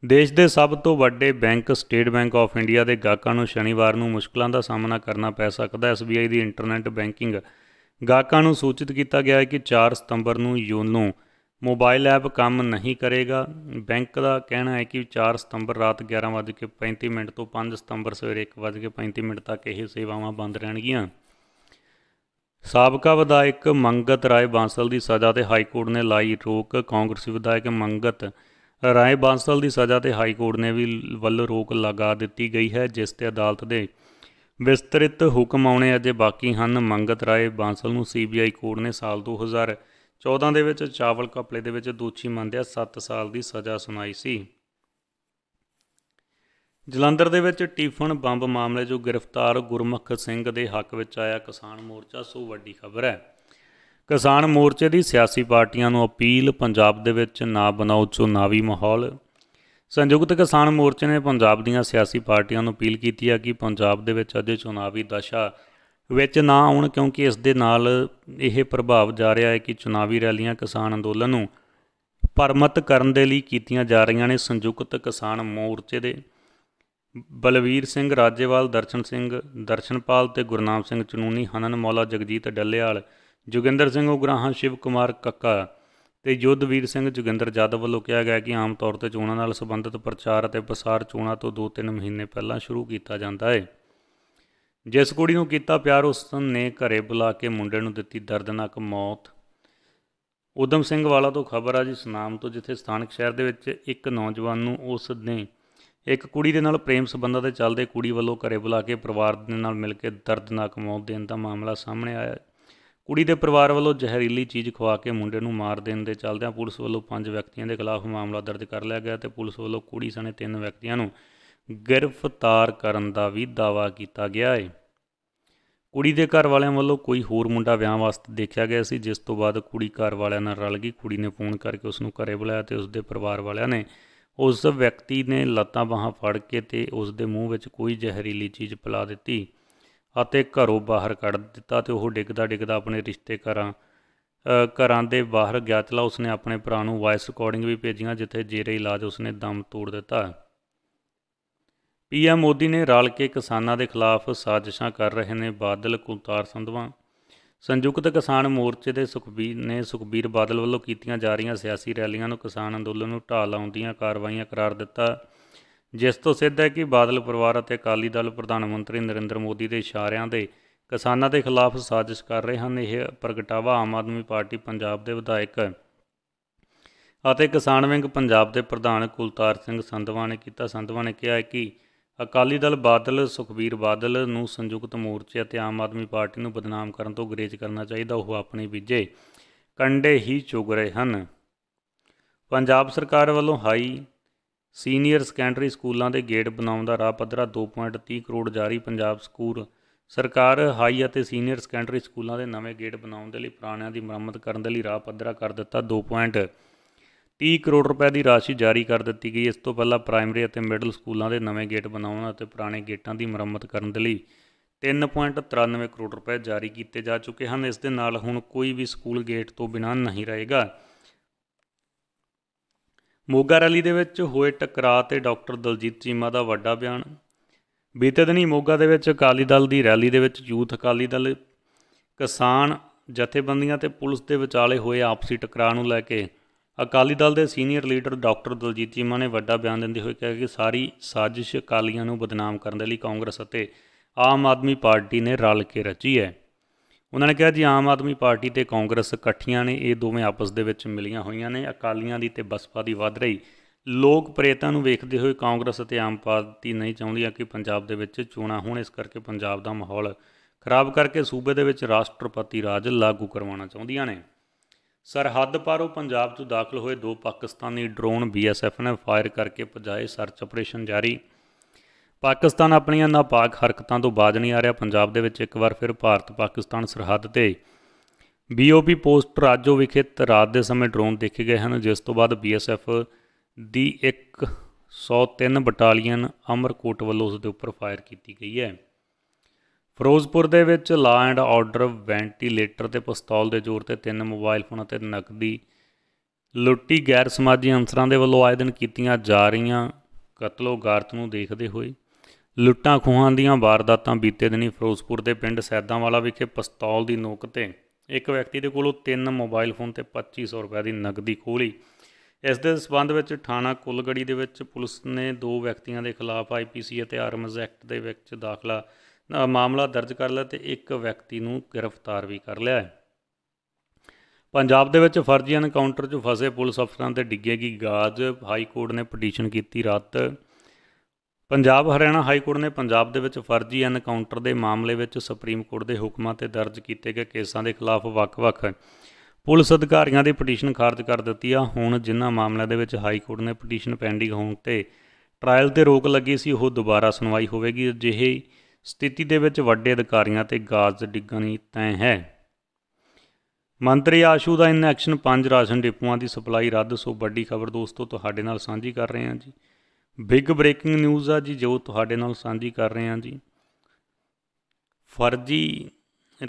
ਦੇਸ਼ ਦੇ ਸਭ ਤੋਂ ਵੱਡੇ bank state bank of India ਦੇ ਗਾਹਕਾਂ ਨੂੰ ਸ਼ਨੀਵਾਰ ਨੂੰ ਮੁਸ਼ਕਲਾਂ ਦਾ ਸਾਹਮਣਾ ਕਰਨਾ ਪੈ ਸਕਦਾ ਹੈ SBI ਦੀ ਇੰਟਰਨੈਟ ਬੈਂਕਿੰਗ ਗਾਹਕਾਂ ਨੂੰ ਸੂਚਿਤ ਕੀਤਾ ਗਿਆ ਹੈ ਕਿ 4 ਸਤੰਬਰ ਨੂੰ ਯੋਨੋ ਮੋਬਾਈਲ ਐਪ ਕੰਮ ਨਹੀਂ ਕਰੇਗਾ ਬੈਂਕ ਦਾ ਕਹਿਣਾ ਹੈ ਕਿ 4 ਸਤੰਬਰ ਰਾਤ 11:35 ਮਿੰਟ ਤੋਂ 5 ਸਤੰਬਰ ਸਵੇਰੇ 1:35 ਮਿੰਟ ਤੱਕ ਇਹ ਸੇਵਾਵਾਂ ਬੰਦ ਰਹਿਣਗੀਆਂ ਸਾਬਕਾ ਵਿਧਾਇਕ ਮੰਗਤ ਰਾਏ ਬਾਂਸਲ ਦੀ ਸਜ਼ਾ ਤੇ ਹਾਈ ਕੋਰਟ ਨੇ ਲਾਈ ਰੋਕ ਕਾਂਗਰਸੀ ਵਿਧਾਇਕ ਮੰਗਤ ਰਾਏ ਬਾਂਸਲ ਦੀ ਸਜ਼ਾ ਤੇ ਹਾਈ ਕੋਰਟ ਨੇ ਵੀ ਵੱਲ ਰੋਕ ਲਗਾ ਦਿੱਤੀ ਗਈ ਹੈ ਜਿਸ ਤੇ ਅਦਾਲਤ ਦੇ ਵਿਸਤ੍ਰਿਤ ਹੁਕਮ ਆਉਣੇ ਅਜੇ ਬਾਕੀ ਹਨ ਮੰਗਤ ਰਾਏ ਬਾਂਸਲ ਨੂੰ ਸੀਬੀਆਈ ਕੋਰਟ ਨੇ ਸਾਲ 2000 14 ਦੇ ਵਿੱਚ ਚਾਵਲ ਕਪਲੇ ਦੇ ਵਿੱਚ ਦੋਸ਼ੀ ਮੰਨਦਿਆ 7 ਸਾਲ ਦੀ ਸਜ਼ਾ ਸੁਣਾਈ ਸੀ ਜਲੰਧਰ ਦੇ ਵਿੱਚ ਟੀਫਨ ਬੰਬ ਮਾਮਲੇ ਜੋ ਗ੍ਰਿਫਤਾਰ ਗੁਰਮੁਖ ਸਿੰਘ ਦੇ ਹੱਕ ਵਿੱਚ ਆਇਆ ਕਿਸਾਨ ਮੋਰਚਾ ਸੋ ਵੱਡੀ ਖਬਰ ਹੈ ਕਿਸਾਨ ਮੋਰਚੇ ਦੀ ਸਿਆਸੀ ਪਾਰਟੀਆਂ ਨੂੰ ਅਪੀਲ ਪੰਜਾਬ ਦੇ ਵਿੱਚ ਨਾ ਬਣਾਓ ਚੁਣਾਵੀ ਮਾਹੌਲ ਸੰਯੁਕਤ ਕਿਸਾਨ ਮੋਰਚੇ ਨੇ ਪੰਜਾਬ ਦੀਆਂ ਸਿਆਸੀ ਪਾਰਟੀਆਂ ਨੂੰ ਅਪੀਲ ਕੀਤੀ ਹੈ ਕਿ ਪੰਜਾਬ ਦੇ ਵਿੱਚ ਅਜੇ ਚੁਣਾਵੀ ਦਸ਼ਾ ਵਿੱਚ ਨਾ ਆਉਣ ਕਿਉਂਕਿ ਇਸ ਦੇ ਨਾਲ ਇਹ ਪ੍ਰਭਾਵ ਜਾ ਰਿਹਾ ਹੈ ਕਿ ਚੁਣਾਵੀ ਰੈਲੀਆਂ ਕਿਸਾਨ ਅੰਦੋਲਨ ਨੂੰ ਪਰਮਤ ਕਰਨ ਦੇ ਲਈ ਕੀਤੀਆਂ ਜਾ ਰਹੀਆਂ ਨੇ ਸੰਯੁਕਤ ਕਿਸਾਨ ਮੋਰਚੇ ਦੇ ਬਲਵੀਰ ਸਿੰਘ ਰਾਜੇਵਾਲ ਦਰਸ਼ਨ ਸਿੰਘ ਦਰਸ਼ਨਪਾਲ ਤੇ ਗੁਰਨਾਮ ਸਿੰਘ ਚਨੂਨੀ ਹਨਨ ਮੌਲਾ ਜਗਜੀਤ ਡੱਲੇਵਾਲ ਜੁਗਿੰਦਰ ਸਿੰਘ ਉਗਰਾਹਾਂ ਸ਼ਿਵ ਕੁਮਾਰ ਕੱਕਾ ਤੇ ਯੁੱਧਵੀਰ ਸਿੰਘ ਜੁਗਿੰਦਰ ਜਾਦਵ ਵੱਲੋਂ ਕਿਹਾ ਗਿਆ ਕਿ ਆਮ ਤੌਰ ਤੇ ਚੋਣਾਂ ਨਾਲ ਸੰਬੰਧਿਤ ਪ੍ਰਚਾਰ ਅਤੇ ਪ੍ਰਸਾਰ ਚੋਣਾਂ ਤੋਂ 2-3 ਮਹੀਨੇ ਪਹਿਲਾਂ ਸ਼ੁਰੂ ਕੀਤਾ ਜਾਂਦਾ ਹੈ ਜਿਸ ਕੁੜੀ ਨੂੰ ਕੀਤਾ ਪਿਆਰ ਉਸ ਨੇ ਘਰੇ ਬੁਲਾ ਕੇ ਮੁੰਡੇ ਨੂੰ ਦਿੱਤੀ ਦਰਦਨਾਕ ਮੌਤ ਉਦਮ ਸਿੰਘ ਵਾਲਾ ਤੋਂ ਖਬਰ ਆ ਜੀ ਸੁਨਾਮ ਤੋਂ ਜਿੱਥੇ ਸਥਾਨਕ ਸ਼ਹਿਰ ਦੇ ਵਿੱਚ ਇੱਕ ਨੌਜਵਾਨ ਨੂੰ ਉਸ ਨੇ ਇੱਕ ਕੁੜੀ ਦੇ ਨਾਲ ਪ੍ਰੇਮ ਸਬੰਧਾਂ ਦੇ ਚੱਲਦੇ ਕੁੜੀ ਵੱਲੋਂ ਘਰੇ ਬੁਲਾ ਕੇ ਪਰਿਵਾਰ ਦੇ ਨਾਲ ਮਿਲ ਕੇ ਦਰਦਨਾਕ ਮੌਤ ਦੇਣ ਦਾ ਮਾਮਲਾ ਸਾਹਮਣੇ ਆਇਆ ਕੁੜੀ ਦੇ ਪਰਿਵਾਰ ਵੱਲੋਂ ਜ਼ਹਿਰੀਲੀ ਚੀਜ਼ ਖਵਾ ਕੇ ਮੁੰਡੇ ਨੂੰ ਮਾਰ ਦੇਣ ਦੇ ਚੱਲਦਿਆਂ ਪੁਲਿਸ ਵੱਲੋਂ ਪੰਜ ਵਿਅਕਤੀਆਂ ਦੇ ਖਿਲਾਫ ਮਾਮਲਾ ਦਰਜ ਕਰ ਲਿਆ ਗਿਆ ਤੇ ਪੁਲਿਸ ਵੱਲੋਂ ਕੁੜੀ ਸਣੇ ਤਿੰਨ ਵਿਅਕਤੀਆਂ ਨੂੰ ਗ੍ਰਿਫਤਾਰ ਕਰਨ ਦਾ ਵੀ ਦਾਵਾ ਕੀਤਾ ਗਿਆ ਹੈ ਕੁੜੀ ਦੇ ਘਰ ਵਾਲਿਆਂ ਵੱਲੋਂ ਕੋਈ ਹੋਰ ਮੁੰਡਾ ਵਿਆਹ ਵਾਸਤੇ ਦੇਖਿਆ ਗਿਆ ਸੀ ਜਿਸ ਤੋਂ ਬਾਅਦ ਕੁੜੀ ਘਰ ਵਾਲਿਆਂ ਨਾਲ ਰਲ ਗਈ ਕੁੜੀ ਨੇ ਫੋਨ ਕਰਕੇ ਉਸ ਨੂੰ ਘਰੇ ਬੁਲਾਇਆ ਤੇ ਉਸ ਦੇ ਪਰਿਵਾਰ ਵਾਲਿਆਂ ਨੇ ਉਸ ਵਿਅਕਤੀ ਨੇ ਲੱਤਾਂ ਬਾਹਾਂ ਫੜ ਕੇ ਤੇ ਉਸ ਦੇ ਮੂੰਹ ਵਿੱਚ ਕੋਈ ਜ਼ਹਿਰੀਲੀ ਚੀਜ਼ ਪਿਲਾ ਦਿੱਤੀ ਅਤੇ ਘਰੋਂ ਬਾਹਰ ਕੱਢ ਦਿੱਤਾ ਤੇ ਉਹ ਡਿੱਗਦਾ ਡਿੱਗਦਾ ਆਪਣੇ ਰਿਸ਼ਤੇਕਾਰਾਂ ਘਰਾਂ ਦੇ ਬਾਹਰ ਗਿਆ ਚਲਾ ਉਸਨੇ ਆਪਣੇ ਭਰਾ ਨੂੰ ਵਾਇਸ ਰਿਕਾਰਡਿੰਗ ਵੀ ਭੇਜੀਆਂ ਜਿੱਥੇ ਜੇਰੇ ਇਲਾਜ ਉਸਨੇ ਦਮ ਤੋੜ ਦਿੱਤਾ ਪੀਐਮ ਮੋਦੀ ਨੇ ਰਲ ਕੇ ਕਿਸਾਨਾਂ ਦੇ ਖਿਲਾਫ ਸਾਜ਼ਿਸ਼ਾਂ ਕਰ ਰਹੇ ਨੇ ਬਾਦਲ ਕੁਲਤਾਰ ਸੰਧਵਾ ਸੰਯੁਕਤ ਕਿਸਾਨ ਮੋਰਚੇ ਦੇ ਸੁਖਬੀਰ ਨੇ ਸੁਖਬੀਰ ਬਾਦਲ ਵੱਲੋਂ ਕੀਤੀਆਂ ਜਾ ਰਹੀਆਂ ਸਿਆਸੀ ਰੈਲੀਆਂ ਨੂੰ ਕਿਸਾਨ ਅੰਦੋਲਨ ਨੂੰ ਢਾਹ ਲਾਉਣ ਦੀਆਂ ਕਾਰਵਾਈਆਂ ਕਰਾਰ ਦਿੱਤਾ ਜਿਸ ਤੋਂ ਸਿੱਧ ਹੈ ਕਿ ਬਾਦਲ ਪਰਿਵਾਰ ਅਤੇ ਅਕਾਲੀ ਦਲ ਪ੍ਰਧਾਨ ਮੰਤਰੀ ਨਰਿੰਦਰ ਮੋਦੀ ਦੇ ਇਸ਼ਾਰਿਆਂ ਦੇ ਕਿਸਾਨਾਂ ਦੇ ਖਿਲਾਫ ਸਾਜ਼ਿਸ਼ ਕਰ ਰਹੇ ਹਨ ਇਹ ਪ੍ਰਗਟਾਵਾ ਆਮ ਆਦਮੀ ਪਾਰਟੀ ਪੰਜਾਬ ਦੇ ਵਿਧਾਇਕ ਅਤੇ ਕਿਸਾਨ ਵਿੰਗ ਪੰਜਾਬ ਦੇ ਪ੍ਰਧਾਨ ਕੁਲਤਾਰ ਸਿੰਘ ਸੰਧਵਾ ਨੇ ਕੀਤਾ ਸੰਧਵਾ ਨੇ ਕਿਹਾ ਹੈ ਕਿ ਅਕਾਲੀ ਦਲ ਬਾਦਲ ਸੁਖਬੀਰ ਬਾਦਲ ਨੂੰ ਸੰਯੁਕਤ ਮੋਰਚੇ ਅਤੇ ਆਮ ਆਦਮੀ ਪਾਰਟੀ ਨੂੰ ਬਦਨਾਮ ਕਰਨ ਤੋਂ ਗਰੇਜ ਕਰਨਾ ਚਾਹੀਦਾ ਉਹ ਆਪਣੇ ਵਿਜੇ ਕੰਡੇ ਹੀ ਚੁਗ ਰਹੇ ਹਨ ਪੰਜਾਬ ਸਰਕਾਰ ਵੱਲੋਂ ਹਾਈ ਸੀਨੀਅਰ ਸੈਕੰਡਰੀ ਸਕੂਲਾਂ ਦੇ ਗੇਟ ਬਣਾਉਣ ਦਾ ਰਾਹ ਪੱਧਰਾ 2.30 ਕਰੋੜ ਜਾਰੀ ਪੰਜਾਬ ਸਕੂਲ ਸਰਕਾਰ ਹਾਈ ਅਤੇ ਸੀਨੀਅਰ ਸੈਕੰਡਰੀ ਸਕੂਲਾਂ ਦੇ ਨਵੇਂ ਗੇਟ ਬਣਾਉਣ ਦੇ ਲਈ ਪੁਰਾਣਿਆਂ ਦੀ ਮੁਰੰਮਤ ਕਰਨ ਦੇ ਲਈ ਰਾਹ ਪੱਧਰਾ ਕਰ ਦਿੱਤਾ 2. 30 ਕਰੋੜ ਰੁਪਏ ਦੀ ਰਾਸ਼ੀ ਜਾਰੀ ਕਰ ਦਿੱਤੀ ਗਈ ਇਸ ਤੋਂ ਪਹਿਲਾਂ ਪ੍ਰਾਇਮਰੀ ਅਤੇ ਮਿਡਲ ਸਕੂਲਾਂ ਦੇ ਨਵੇਂ ਗੇਟ ਬਣਾਉਣ ਅਤੇ ਪੁਰਾਣੇ ਗੇਟਾਂ ਦੀ ਮੁਰੰਮਤ ਕਰਨ ਦੇ ਲਈ 3.93 ਕਰੋੜ ਰੁਪਏ ਜਾਰੀ ਕੀਤੇ ਜਾ ਚੁੱਕੇ ਹਨ ਇਸ ਦੇ ਨਾਲ ਹੁਣ ਕੋਈ ਵੀ ਸਕੂਲ ਗੇਟ ਤੋਂ ਬਿਨਾਂ ਨਹੀਂ ਰਹੇਗਾ ਮੋਗਾ ਰੈਲੀ ਦੇ ਵਿੱਚ ਹੋਏ ਟਕਰਾਅ ਤੇ ਡਾਕਟਰ ਦਲਜੀਤ ਚੀਮਾ ਦਾ ਵੱਡਾ ਬਿਆਨ ਬੀਤੇ ਦਿਨੀ ਮੋਗਾ ਦੇ ਵਿੱਚ ਅਕਾਲੀ ਦਲ ਦੀ ਰੈਲੀ ਦੇ ਵਿੱਚ ਯੂਥ ਅਕਾਲੀ ਦਲ ਕਿਸਾਨ ਜਥੇਬੰਦੀਆਂ ਤੇ ਪੁਲਿਸ ਦੇ ਵਿਚਾਲੇ ਹੋਏ ਆਪਸੀ ਟਕਰਾਅ ਨੂੰ ਲੈ ਕੇ ਅਕਾਲੀ ਦਲ ਦੇ senior leader doctor Daljit Cheema ਨੇ ਵੱਡਾ ਬਿਆਨ ਦਿੰਦੇ ਹੋਏ ਕਿਹਾ ਕਿ ਸਾਰੀ ਸਾਜ਼ਿਸ਼ ਅਕਾਲੀਆਂ ਨੂੰ ਬਦਨਾਮ ਕਰਨ ਦੇ ਲਈ ਕਾਂਗਰਸ ਅਤੇ ਆਮ ਆਦਮੀ ਪਾਰਟੀ ਨੇ ਰਲ ਕੇ ਰਚੀ ਹੈ ਉਹਨਾਂ ਨੇ ਕਿਹਾ ਜੀ ਆਮ ਆਦਮੀ ਪਾਰਟੀ ਤੇ ਕਾਂਗਰਸ ਇਕੱਠੀਆਂ ਨੇ ਇਹ ਦੋਵੇਂ ਆਪਸ ਦੇ ਵਿੱਚ ਮਿਲੀਆਂ ਹੋਈਆਂ ਨੇ ਅਕਾਲੀਆਂ ਦੀ ਤੇ ਬਸਪਾ ਦੀ ਵੱਧ ਰਹੀ ਲੋਕ ਪ੍ਰੇਤਾ ਨੂੰ ਵੇਖਦੇ ਹੋਏ ਕਾਂਗਰਸ ਅਤੇ ਆਮ ਪਾਰਟੀ ਨਹੀਂ ਚਾਹੁੰਦੀਆਂ ਕਿ ਪੰਜਾਬ ਦੇ ਵਿੱਚ ਚੋਣਾਂ ਹੋਣ ਇਸ ਕਰਕੇ ਪੰਜਾਬ ਦਾ ਮਾਹੌਲ ਖਰਾਬ ਕਰਕੇ ਸੂਬੇ ਦੇ ਵਿੱਚ ਰਾਸ਼ਟਰਪਤੀ ਰਾਜ ਲਾਗੂ ਕਰਵਾਉਣਾ ਚਾਹੁੰਦੀਆਂ ਨੇ ਸਰਹੱਦ ਪਾਰੋਂ ਪੰਜਾਬ ਤੋਂ ਦਾਖਲ ਹੋਏ ਦੋ ਪਾਕਿਸਤਾਨੀ ਡਰੋਨ ਬੀਐਸਐਫ ਨੇ ਫਾਇਰ ਕਰਕੇ ਪਜਾਏ ਸਰਚ ਆਪਰੇਸ਼ਨ ਜਾਰੀ ਪਾਕਿਸਤਾਨ ਆਪਣੀਆਂ ਨਾਪਾਕ ਹਰਕਤਾਂ ਤੋਂ ਬਾਜ ਨਹੀਂ ਆ ਰਿਹਾ ਪੰਜਾਬ ਦੇ ਵਿੱਚ ਇੱਕ ਵਾਰ ਫਿਰ ਭਾਰਤ ਪਾਕਿਸਤਾਨ ਸਰਹੱਦ ਤੇ ਬੀਓਪੀ ਪੋਸਟ ਰਾਜੋ ਵਿਖੇ ਰਾਤ ਦੇ ਸਮੇਂ ਡਰੋਨ ਦੇਖੇ ਗਏ ਹਨ ਜਿਸ ਤੋਂ ਬਾਅਦ ਬੀਐਸਐਫ ਦੀ ਇੱਕ 103 ਬਟਾਲੀਅਨ ਅਮਰਕੋਟ ਵੱਲੋਂ ਉਸ ਦੇ ਉੱਪਰ ਫਾਇਰ ਕੀਤੀ ਗਈ ਹੈ ਫਿਰੋਜ਼ਪੁਰ ਦੇ ਵਿੱਚ ਲਾ ਐਂਡ ਆਰਡਰ ਵੈਂਟੀਲੇਟਰ ਤੇ ਪਿਸਤੌਲ ਦੇ ਜ਼ੋਰ ਤੇ ਤਿੰਨ ਮੋਬਾਈਲ ਫੋਨ ਅਤੇ ਨਕਦੀ ਲੁੱਟੀ ਗੈਰ ਸਮਾਜੀ ਅੰਸਰਾਂ ਦੇ ਵੱਲੋਂ ਆਏ ਦਿਨ ਕੀਤੀਆਂ ਜਾ ਰਹੀਆਂ ਕਤਲੋ ਗਾਰਤ ਨੂੰ ਦੇਖਦੇ ਹੋਏ ਲੁੱਟਾਂ ਖੋਹਾਂ ਦੀਆਂ ਵਾਰਦਾਤਾਂ ਬੀਤੇ ਦਿਨੀ ਫਿਰੋਜ਼ਪੁਰ ਦੇ ਪਿੰਡ ਸੈਦਾਂਵਾਲਾ ਵਿਖੇ ਪਿਸਤੌਲ ਦੀ ਨੋਕ ਤੇ ਇੱਕ ਵਿਅਕਤੀ ਦੇ ਕੋਲੋਂ ਤਿੰਨ ਮੋਬਾਈਲ ਫੋਨ ਤੇ 2500 ਰੁਪਏ ਦੀ ਨਕਦੀ ਖੋਲੀ ਇਸ ਦੇ ਸਬੰਧ ਵਿੱਚ ਥਾਣਾ ਕੁਲਗੜੀ ਦੇ ਵਿੱਚ ਪੁਲਿਸ ਨੇ ਦੋ ਵਿਅਕਤੀਆਂ ਦੇ ਖਿਲਾਫ ਆਈਪੀਸੀ ਅਤੇ ਆਰਮਜ਼ ਐਕਟ ਦੇ ਵਿੱਚ ਦਾਖਲਾ ਮਾਮਲਾ ਦਰਜ ਕਰ ਲਿਆ ਤੇ ਇੱਕ ਵਿਅਕਤੀ ਨੂੰ ਗ੍ਰਿਫਤਾਰ ਵੀ ਕਰ ਲਿਆ ਹੈ ਪੰਜਾਬ ਦੇ ਵਿੱਚ ਫਰਜ਼ੀ ਐਨਕਾਊਂਟਰ 'ਚ ਫਸੇ ਪੁਲਿਸ ਅਫਸਰਾਂ ਤੇ ਡਿੱਗੇਗੀ ਗਾਜ ਹਾਈ ਕੋਰਟ ਨੇ ਪਟੀਸ਼ਨ ਕੀਤੀ ਰੱਦ ਪੰਜਾਬ ਹਰਿਆਣਾ ਹਾਈ ਕੋਰਟ ਨੇ ਪੰਜਾਬ ਦੇ ਵਿੱਚ ਫਰਜ਼ੀ ਐਨਕਾਊਂਟਰ ਦੇ ਮਾਮਲੇ ਵਿੱਚ ਸੁਪਰੀਮ ਕੋਰਟ ਦੇ ਹੁਕਮਾਂ ਤੇ ਦਰਜ ਕੀਤੇ ਗਏ ਕੇਸਾਂ ਦੇ ਖਿਲਾਫ ਵੱਖ-ਵੱਖ ਪੁਲਿਸ ਅਧਿਕਾਰੀਆਂ ਦੀ ਪਟੀਸ਼ਨ ਖਾਰਜ ਕਰ ਦਿੱਤੀ ਆ ਹੁਣ ਜਿਨ੍ਹਾਂ ਮਾਮਲਿਆਂ ਦੇ ਵਿੱਚ ਹਾਈ ਕੋਰਟ ਨੇ ਪਟੀਸ਼ਨ ਪੈਂਡਿੰਗ ਹੋਣ ਤੇ ਟ੍ਰਾਇਲ ਤੇ ਰੋਕ ਲੱਗੀ ਸੀ ਉਹ ਦੁਬਾਰਾ ਸੁਣਵਾਈ ਹੋਵੇਗੀ ਜਿਹੇ ਸਥਿਤੀ ਦੇ ਵਿੱਚ ਵੱਡੇ ਅਧਿਕਾਰੀਆਂ ਤੇ ਗਾਜ਼ ਡਿੱਗਣੀ ਤੈ ਹੈ ਮੰਤਰੀ ਆਸ਼ੂ ਦਾ ਇਨ ਐਕਸ਼ਨ ਪੰਜ ਰਾਸ਼ਨ ਡਿਪੂਆਂ ਦੀ ਸਪਲਾਈ ਰੱਦ ਸੋ ਵੱਡੀ ਖਬਰ ਦੋਸਤੋ ਤੁਹਾਡੇ ਨਾਲ ਸਾਂਝੀ ਕਰ ਰਹੇ ਹਾਂ ਜੀ ਬਿਗ ਬ੍ਰੇਕਿੰਗ ਨਿਊਜ਼ ਆ ਜੀ ਜੋ ਤੁਹਾਡੇ ਨਾਲ ਸਾਂਝੀ ਕਰ ਰਹੇ ਹਾਂ ਜੀ ਫਰਜੀ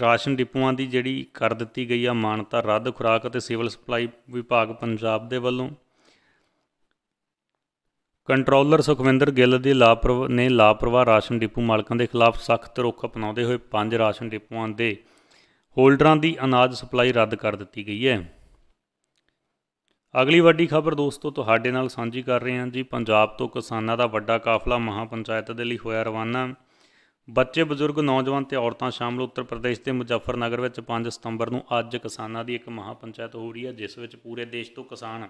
ਰਾਸ਼ਨ ਡਿਪੂਆਂ ਦੀ ਜਿਹੜੀ ਕਰ ਦਿੱਤੀ ਗਈ ਆ ਮਾਨਤਾ ਰੱਦ ਖੁਰਾਕ ਅਤੇ ਸਿਵਲ ਸਪਲਾਈ ਵਿਭਾਗ ਪੰਜਾਬ ਦੇ ਵੱਲੋਂ ਕੰਟਰੋਲਰ ਸੁਖਵਿੰਦਰ ਗਿੱਲ ਦੀ ਲਾਪਰਵਾਹ ਨੇ ਲਾਪਰਵਾਹ ਰਾਸ਼ਨ ਡਿਪੂ ਮਾਲਕਾਂ ਦੇ ਖਿਲਾਫ ਸਖਤ ਰੁਖ ਅਪਣਾਉਂਦੇ ਹੋਏ ਪੰਜ ਰਾਸ਼ਨ ਡਿਪੂਆਂ ਦੇ ਹੋਲਡਰਾਂ ਦੀ ਅਨਾਜ ਸਪਲਾਈ ਰੱਦ ਕਰ ਦਿੱਤੀ ਗਈ ਹੈ ਅਗਲੀ ਵੱਡੀ ਖਬਰ ਦੋਸਤੋ ਤੁਹਾਡੇ ਨਾਲ ਸਾਂਝੀ ਕਰ ਰਹੇ ਹਾਂ ਜੀ ਪੰਜਾਬ ਤੋਂ ਕਿਸਾਨਾਂ ਦਾ ਵੱਡਾ ਕਾਫਲਾ ਮਹਾਪੰਚਾਇਤ ਦੇ ਲਈ ਹੋਇਆ ਰਵਾਨਾ ਬੱਚੇ ਬਜ਼ੁਰਗ ਨੌਜਵਾਨ ਤੇ ਔਰਤਾਂ ਸ਼ਾਮਲ ਉੱਤਰ ਪ੍ਰਦੇਸ਼ ਦੇ ਮੁਜ਼ੱਫਰਨਗਰ ਵਿੱਚ 5 ਸਤੰਬਰ ਨੂੰ ਅੱਜ ਕਿਸਾਨਾਂ ਦੀ ਇੱਕ ਮਹਾਪੰਚਾਇਤ ਹੋ ਰਹੀ ਹੈ ਜਿਸ ਵਿੱਚ ਪੂਰੇ ਦੇਸ਼ ਤੋਂ ਕਿਸਾਨ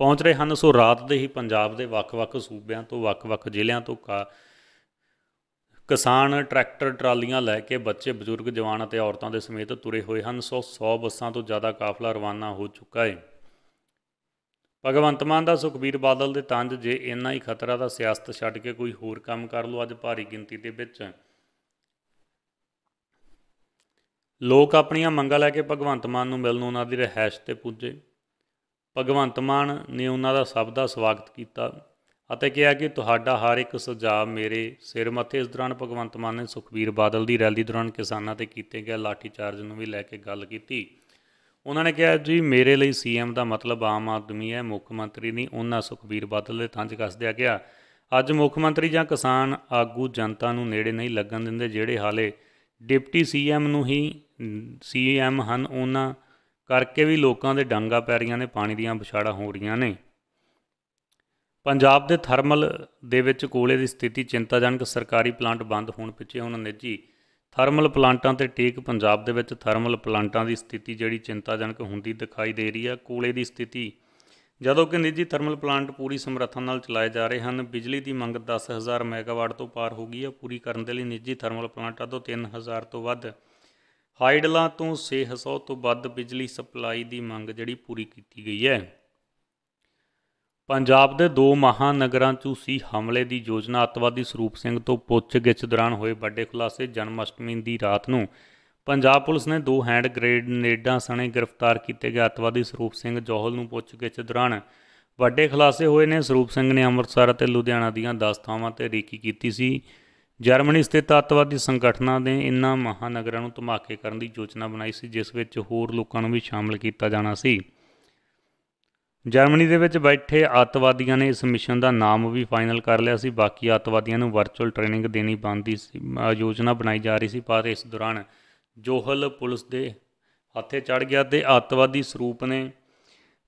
ਪਹੁੰਚ ਰਹੇ ਹਨ ਸੋ ਰਾਤ ਦੇ ਹੀ ਪੰਜਾਬ ਦੇ ਵੱਖ-ਵੱਖ ਸੂਬਿਆਂ ਤੋਂ ਵੱਖ-ਵੱਖ ਜ਼ਿਲ੍ਹਿਆਂ ਤੋਂ ਕਿਸਾਨ ਟਰੈਕਟਰ ਟਰਾਲੀਆਂ ਲੈ ਕੇ ਬੱਚੇ ਬਜ਼ੁਰਗ ਜਵਾਨ ਅਤੇ ਔਰਤਾਂ ਦੇ ਸਮੇਤ ਤੁਰੇ ਹੋਏ ਹਨ ਸੋ 100 ਬੱਸਾਂ ਤੋਂ ਜ਼ਿਆਦਾ ਕਾਫਲਾ ਰਵਾਨਾ ਹੋ ਚੁੱਕਾ ਹੈ ਭਗਵੰਤ ਮਾਨ ਦਾ ਸੁਖਬੀਰ ਬਾਦਲ ਦੇ ਤੰਜ ਜੇ ਇੰਨਾ ਹੀ ਖਤਰਾ ਦਾ ਸਿਆਸਤ ਛੱਡ ਕੇ ਕੋਈ ਹੋਰ ਕੰਮ ਕਰ ਲਓ ਅੱਜ ਭਾਰੀ ਗਿਣਤੀ ਦੇ ਵਿੱਚ ਲੋਕ ਆਪਣੀਆਂ ਮੰਗਾਂ ਲੈ ਕੇ ਭਗਵੰਤ ਮਾਨ ਨੂੰ ਮਿਲਣ ਉਹਨਾਂ ਦੀ ਰਹਿائش ਤੇ ਪੁੱਜੇ ਭਗਵੰਤ ਮਾਨ ਨੇ ਉਹਨਾਂ ਦਾ ਸਭ ਦਾ ਸਵਾਗਤ ਕੀਤਾ ਅਤੇ ਕਿਹਾ ਕਿ ਤੁਹਾਡਾ ਹਰ ਇੱਕ ਸੁਝਾਅ ਮੇਰੇ ਸਿਰ ਮੱਥੇ ਇਸ ਦੌਰਾਨ ਭਗਵੰਤ ਮਾਨ ਨੇ ਸੁਖਬੀਰ ਬਾਦਲ ਦੀ ਰੈਲੀ ਦੌਰਾਨ ਕਿਸਾਨਾਂ ਤੇ ਕੀਤੇ ਗਏ ਲਾਠੀ ਚਾਰਜ ਨੂੰ ਵੀ ਲੈ ਕੇ ਗੱਲ ਕੀਤੀ ਉਹਨਾਂ ਨੇ ਕਿਹਾ ਜੀ ਮੇਰੇ ਲਈ ਸੀਐਮ ਦਾ ਮਤਲਬ ਆਮ ਆਦਮੀ ਹੈ ਮੁੱਖ ਮੰਤਰੀ ਨਹੀਂ ਉਹਨਾਂ ਸੁਖਬੀਰ ਬਾਦਲ ਦੇ ਤੰਜ ਦਿਆ ਗਿਆ ਅੱਜ ਮੁੱਖ ਮੰਤਰੀ ਜਾਂ ਕਿਸਾਨ ਆਗੂ ਜਨਤਾ ਨੂੰ ਨੇੜੇ ਨਹੀਂ ਲੱਗਣ ਦਿੰਦੇ ਜਿਹੜੇ ਹਾਲੇ ਡਿਪਟੀ ਸੀਐਮ ਨੂੰ ਹੀ ਸੀਐਮ ਹਨ ਉਹਨਾਂ ਕਰਕੇ ਵੀ ਲੋਕਾਂ ਦੇ ਡਾਂਗਾ ਪੈ ਨੇ ਪਾਣੀ ਦੀਆਂ ਵਿਛਾੜਾ ਹੋ ਰੀਆਂ ਨੇ ਪੰਜਾਬ ਦੇ ਥਰਮਲ ਦੇ ਵਿੱਚ ਕੋਲੇ ਦੀ ਸਥਿਤੀ ਚਿੰਤਾਜਨਕ ਸਰਕਾਰੀ ਪਲਾਂਟ ਬੰਦ ਹੋਣ ਪਿੱਛੇ ਹੁਣ ਨਿੱਜੀ ਥਰਮਲ ਪਲਾਂਟਾਂ ਤੇ ਟੇਕ ਪੰਜਾਬ ਦੇ ਵਿੱਚ ਥਰਮਲ ਪਲਾਂਟਾਂ ਦੀ ਸਥਿਤੀ ਜਿਹੜੀ ਚਿੰਤਾਜਨਕ ਹੁੰਦੀ ਦਿਖਾਈ ਦੇ ਰਹੀ ਹੈ ਕੋਲੇ ਦੀ ਸਥਿਤੀ ਜਦੋਂ ਕਿ ਨਿੱਜੀ ਥਰਮਲ ਪਲਾਂਟ ਪੂਰੀ ਸਮਰੱਥਾ ਨਾਲ ਚਲਾਏ ਜਾ ਰਹੇ ਹਨ ਬਿਜਲੀ ਦੀ ਮੰਗ 10000 ਮੈਗਾਵਾਟ ਤੋਂ ਪਾਰ ਹੋ ਗਈ ਹੈ ਪੂਰੀ ਕਰਨ ਦੇ ਲਈ ਨਿੱਜੀ ਥਰਮਲ ਪਲਾਂਟਾਂ ਤੋਂ 3000 ਤੋਂ ਵੱਧ ਹਾਈਡਲਾਂ ਤੋਂ 600 ਤੋਂ ਵੱਧ ਬਿਜਲੀ ਸਪਲਾਈ ਦੀ ਮੰਗ ਜਿਹੜੀ ਪੂਰੀ ਕੀਤੀ ਗਈ ਹੈ ਪੰਜਾਬ ਦੇ ਦੋ ਮਹਾਨਗਰਾਂ ਸੀ ਹਮਲੇ ਦੀ ਯੋਜਨਾ ਅਤਵਾਦੀ ਸਰੂਪ ਸਿੰਘ ਤੋਂ ਪੁੱਛਗਿੱਛ ਦੌਰਾਨ ਹੋਏ ਵੱਡੇ ਖੁਲਾਸੇ ਜਨਮ ਅਸ਼ਟਮੀ ਦੀ ਰਾਤ ਨੂੰ ਪੰਜਾਬ ਪੁਲਿਸ ਨੇ ਦੋ ਹੈਂਡ ਗ੍ਰੇਨੇਡਾਂ ਸਣੇ ਗ੍ਰਿਫਤਾਰ ਕੀਤੇ ਗਏ ਅਤਵਾਦੀ ਸਰੂਪ ਸਿੰਘ ਜੋਹਲ ਨੂੰ ਪੁੱਛਗਿੱਛ ਦੌਰਾਨ ਵੱਡੇ ਖੁਲਾਸੇ ਹੋਏ ਨੇ ਸਰੂਪ ਸਿੰਘ ਨੇ ਅੰਮ੍ਰਿਤਸਰ ਅਤੇ ਲੁਧਿਆਣਾ ਦੀਆਂ 10 ਥਾਵਾਂ ਤੇ ਰੇਕੀ ਕੀਤੀ ਸੀ ਜਰਮਨੀ ਸਥਿਤ ਅੱਤਵਾਦੀ ਸੰਗਠਨਾਂ ਨੇ ਇਨ੍ਹਾਂ ਮਹਾਨਗਰਾਂ ਨੂੰ ਧਮਾਕੇ ਕਰਨ ਦੀ ਯੋਜਨਾ ਬਣਾਈ ਸੀ ਜਿਸ ਵਿੱਚ ਹੋਰ ਲੋਕਾਂ ਨੂੰ ਵੀ ਸ਼ਾਮਲ ਕੀਤਾ ਜਾਣਾ ਸੀ ਜਰਮਨੀ ਦੇ ਵਿੱਚ ਬੈਠੇ ਅੱਤਵਾਦੀਆਂ ਨੇ ਇਸ ਮਿਸ਼ਨ ਦਾ ਨਾਮ ਵੀ ਫਾਈਨਲ ਕਰ ਲਿਆ ਸੀ ਬਾਕੀ ਅੱਤਵਾਦੀਆਂ ਨੂੰ ਵਰਚੁਅਲ ਟ੍ਰੇਨਿੰਗ ਦੇਣੀ ਬੰਦੀ ਸੀ ਯੋਜਨਾ ਬਣਾਈ ਜਾ ਰਹੀ ਸੀ ਪਰ ਇਸ ਦੌਰਾਨ ਜੋਹਲ ਪੁਲਿਸ ਦੇ ਹੱਥੇ ਚੜ ਗਿਆ ਤੇ ਅੱਤਵਾਦੀ ਸਰੂਪ ਨੇ